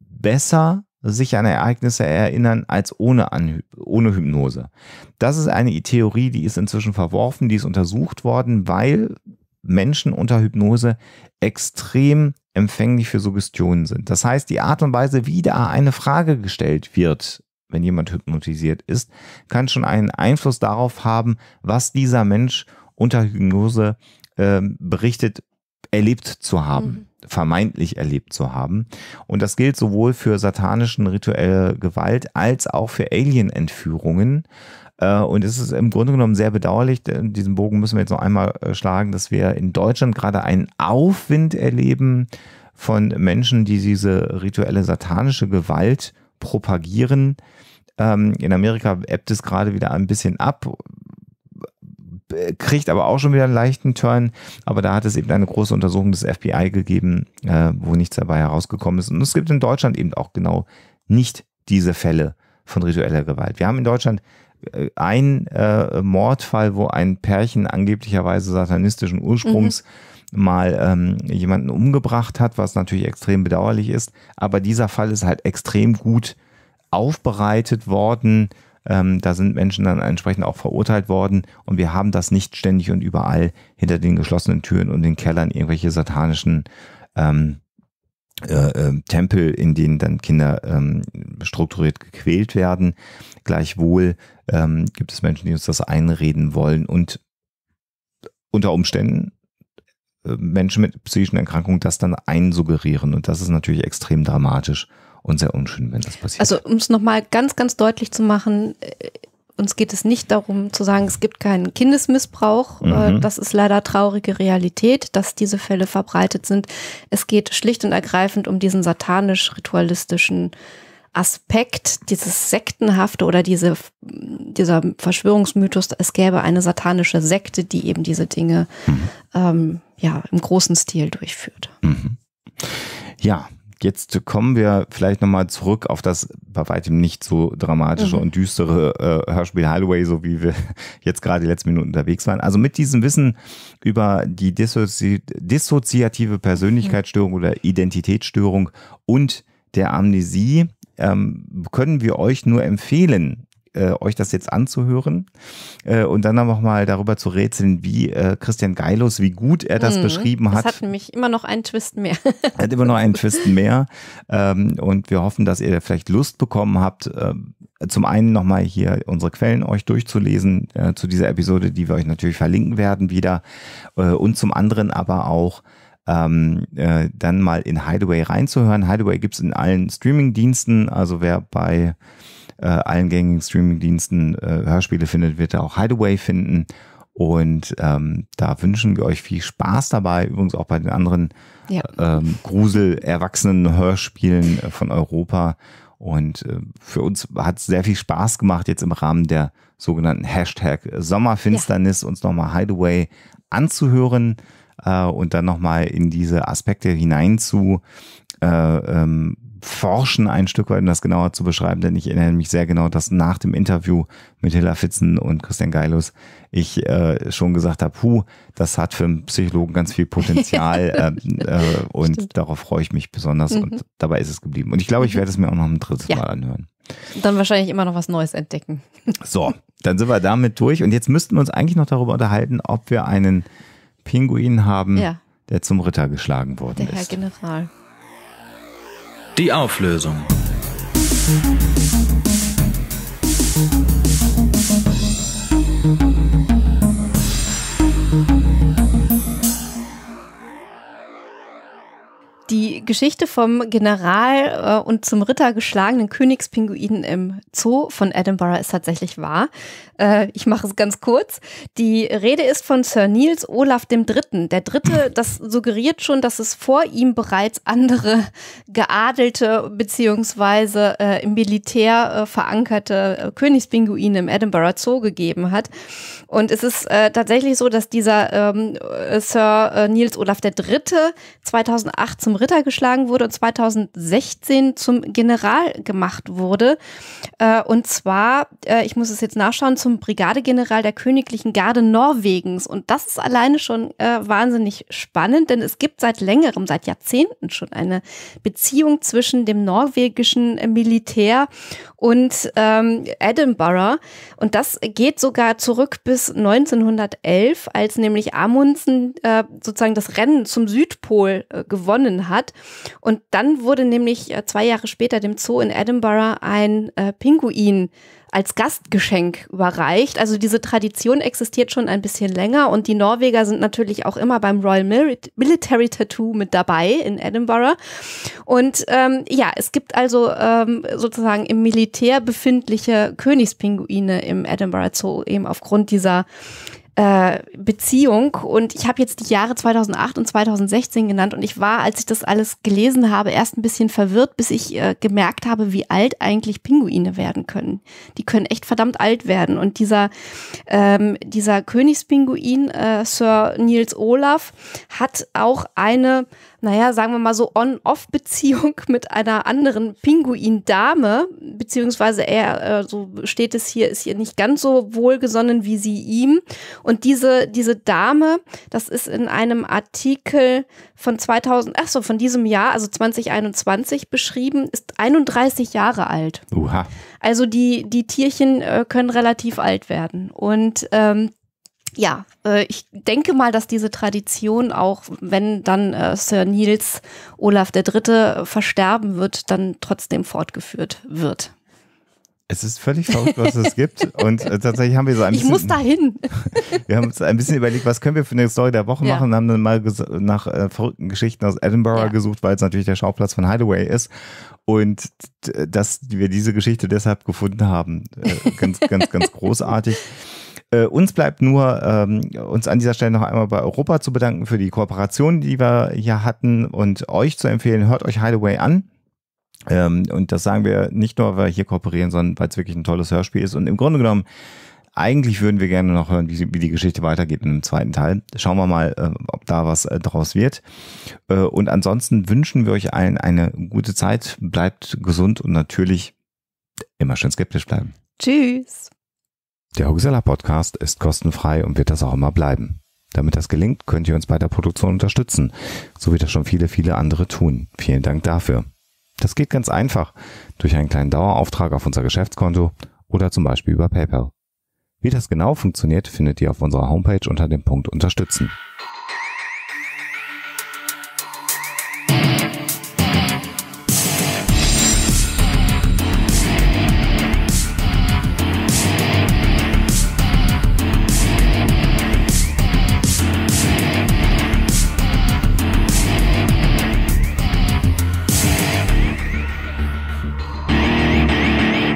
besser sich an Ereignisse erinnern als ohne, an, ohne Hypnose. Das ist eine Theorie, die ist inzwischen verworfen, die ist untersucht worden, weil Menschen unter Hypnose extrem empfänglich für Suggestionen sind. Das heißt, die Art und Weise, wie da eine Frage gestellt wird, wenn jemand hypnotisiert ist, kann schon einen Einfluss darauf haben, was dieser Mensch unter Hypnose äh, berichtet, erlebt zu haben. Mhm vermeintlich erlebt zu haben. Und das gilt sowohl für satanischen rituelle Gewalt als auch für Alien-Entführungen. Äh, und es ist im Grunde genommen sehr bedauerlich, diesen Bogen müssen wir jetzt noch einmal äh, schlagen, dass wir in Deutschland gerade einen Aufwind erleben von Menschen, die diese rituelle satanische Gewalt propagieren. Ähm, in Amerika ebbt es gerade wieder ein bisschen ab. Äh, kriegt aber auch schon wieder einen leichten Turn. Aber da hat es eben eine große Untersuchung des FBI gegeben, äh, wo nichts dabei herausgekommen ist. Und es gibt in Deutschland eben auch genau nicht diese Fälle von ritueller Gewalt. Wir haben in Deutschland äh, einen äh, Mordfall, wo ein Pärchen angeblicherweise satanistischen Ursprungs mhm. mal ähm, jemanden umgebracht hat, was natürlich extrem bedauerlich ist. Aber dieser Fall ist halt extrem gut aufbereitet worden ähm, da sind Menschen dann entsprechend auch verurteilt worden und wir haben das nicht ständig und überall hinter den geschlossenen Türen und den Kellern irgendwelche satanischen ähm, äh, äh, Tempel, in denen dann Kinder ähm, strukturiert gequält werden. Gleichwohl ähm, gibt es Menschen, die uns das einreden wollen und unter Umständen äh, Menschen mit psychischen Erkrankungen das dann einsuggerieren. Und das ist natürlich extrem dramatisch und sehr unschön, wenn das passiert. Also um es nochmal ganz, ganz deutlich zu machen, äh, uns geht es nicht darum zu sagen, es gibt keinen Kindesmissbrauch. Äh, mhm. Das ist leider traurige Realität, dass diese Fälle verbreitet sind. Es geht schlicht und ergreifend um diesen satanisch-ritualistischen Aspekt, dieses Sektenhafte oder diese, dieser Verschwörungsmythos, es gäbe eine satanische Sekte, die eben diese Dinge mhm. ähm, ja, im großen Stil durchführt. Mhm. Ja, Jetzt kommen wir vielleicht nochmal zurück auf das bei weitem nicht so dramatische mhm. und düstere äh, Hörspiel Highway, so wie wir jetzt gerade die letzten Minuten unterwegs waren. Also mit diesem Wissen über die dissozi dissoziative Persönlichkeitsstörung mhm. oder Identitätsstörung und der Amnesie ähm, können wir euch nur empfehlen, äh, euch das jetzt anzuhören äh, und dann nochmal darüber zu rätseln, wie äh, Christian Geilus, wie gut er das mhm. beschrieben hat. Das hat nämlich immer noch einen Twist mehr. hat immer noch einen Twist mehr. Ähm, und wir hoffen, dass ihr vielleicht Lust bekommen habt, äh, zum einen nochmal hier unsere Quellen euch durchzulesen äh, zu dieser Episode, die wir euch natürlich verlinken werden wieder. und zum anderen aber auch, ähm, äh, dann mal in Hideaway reinzuhören. Hideaway gibt es in allen Streaming-Diensten. Also wer bei äh, allen gängigen Streamingdiensten äh, Hörspiele findet, wird ihr auch Hideaway finden. Und ähm, da wünschen wir euch viel Spaß dabei, übrigens auch bei den anderen ja. ähm, Grusel-Erwachsenen-Hörspielen äh, von Europa. Und äh, für uns hat es sehr viel Spaß gemacht, jetzt im Rahmen der sogenannten Hashtag Sommerfinsternis ja. uns nochmal Hideaway anzuhören äh, und dann nochmal in diese Aspekte hinein zu äh, ähm, forschen, ein Stück weit, um das genauer zu beschreiben, denn ich erinnere mich sehr genau, dass nach dem Interview mit Hilla Fitzen und Christian Geilus ich äh, schon gesagt habe, puh, das hat für einen Psychologen ganz viel Potenzial äh, äh, und Stimmt. darauf freue ich mich besonders mhm. und dabei ist es geblieben. Und ich glaube, ich mhm. werde es mir auch noch ein drittes ja. Mal anhören. Dann wahrscheinlich immer noch was Neues entdecken. So, dann sind wir damit durch und jetzt müssten wir uns eigentlich noch darüber unterhalten, ob wir einen Pinguin haben, ja. der zum Ritter geschlagen worden ist. Der Herr General. Die Auflösung. Musik die Geschichte vom General äh, und zum Ritter geschlagenen Königspinguinen im Zoo von Edinburgh ist tatsächlich wahr. Äh, ich mache es ganz kurz. Die Rede ist von Sir Niels Olaf III. Der Dritte, das suggeriert schon, dass es vor ihm bereits andere geadelte bzw. äh, im Militär äh, verankerte äh, Königspinguine im Edinburgh Zoo gegeben hat. Und es ist äh, tatsächlich so, dass dieser ähm, Sir Niels Olaf III. 2008 zum Ritter Ritter geschlagen wurde und 2016 zum General gemacht wurde. Äh, und zwar, äh, ich muss es jetzt nachschauen, zum Brigadegeneral der Königlichen Garde Norwegens. Und das ist alleine schon äh, wahnsinnig spannend, denn es gibt seit längerem, seit Jahrzehnten schon eine Beziehung zwischen dem norwegischen äh, Militär und ähm, Edinburgh. Und das geht sogar zurück bis 1911, als nämlich Amundsen äh, sozusagen das Rennen zum Südpol äh, gewonnen hat. Und dann wurde nämlich äh, zwei Jahre später dem Zoo in Edinburgh ein äh, Pinguin als Gastgeschenk überreicht. Also diese Tradition existiert schon ein bisschen länger und die Norweger sind natürlich auch immer beim Royal Military Tattoo mit dabei in Edinburgh. Und ähm, ja, es gibt also ähm, sozusagen im Militär befindliche Königspinguine im Edinburgh Zoo eben aufgrund dieser äh, Beziehung. Und ich habe jetzt die Jahre 2008 und 2016 genannt. Und ich war, als ich das alles gelesen habe, erst ein bisschen verwirrt, bis ich äh, gemerkt habe, wie alt eigentlich Pinguine werden können. Die können echt verdammt alt werden. Und dieser, ähm, dieser Königspinguin, äh, Sir Niels Olaf, hat auch eine naja, sagen wir mal so On-Off-Beziehung mit einer anderen Pinguin-Dame, beziehungsweise er, äh, so steht es hier, ist hier nicht ganz so wohlgesonnen wie sie ihm. Und diese, diese Dame, das ist in einem Artikel von 2000, ach so, von diesem Jahr, also 2021 beschrieben, ist 31 Jahre alt. Uha. Also die, die Tierchen äh, können relativ alt werden. Und ähm, ja, äh, ich denke mal, dass diese Tradition auch, wenn dann äh, Sir Niels Olaf III. versterben wird, dann trotzdem fortgeführt wird. Es ist völlig verrückt, was es gibt. Und äh, tatsächlich haben wir so ein bisschen. Ich muss dahin. wir haben uns ein bisschen überlegt, was können wir für eine Story der Woche ja. machen und haben dann mal nach äh, verrückten Geschichten aus Edinburgh ja. gesucht, weil es natürlich der Schauplatz von Hideaway ist. Und dass wir diese Geschichte deshalb gefunden haben, äh, ganz, ganz, ganz großartig. Äh, uns bleibt nur, ähm, uns an dieser Stelle noch einmal bei Europa zu bedanken für die Kooperation, die wir hier hatten und euch zu empfehlen, hört euch Hideaway an. Ähm, und das sagen wir nicht nur, weil wir hier kooperieren, sondern weil es wirklich ein tolles Hörspiel ist. Und im Grunde genommen, eigentlich würden wir gerne noch hören, wie, wie die Geschichte weitergeht im zweiten Teil. Schauen wir mal, äh, ob da was äh, draus wird. Äh, und ansonsten wünschen wir euch allen eine gute Zeit. Bleibt gesund und natürlich immer schön skeptisch bleiben. Tschüss. Der Hoaxilla Podcast ist kostenfrei und wird das auch immer bleiben. Damit das gelingt, könnt ihr uns bei der Produktion unterstützen, so wie das schon viele, viele andere tun. Vielen Dank dafür. Das geht ganz einfach durch einen kleinen Dauerauftrag auf unser Geschäftskonto oder zum Beispiel über PayPal. Wie das genau funktioniert, findet ihr auf unserer Homepage unter dem Punkt Unterstützen.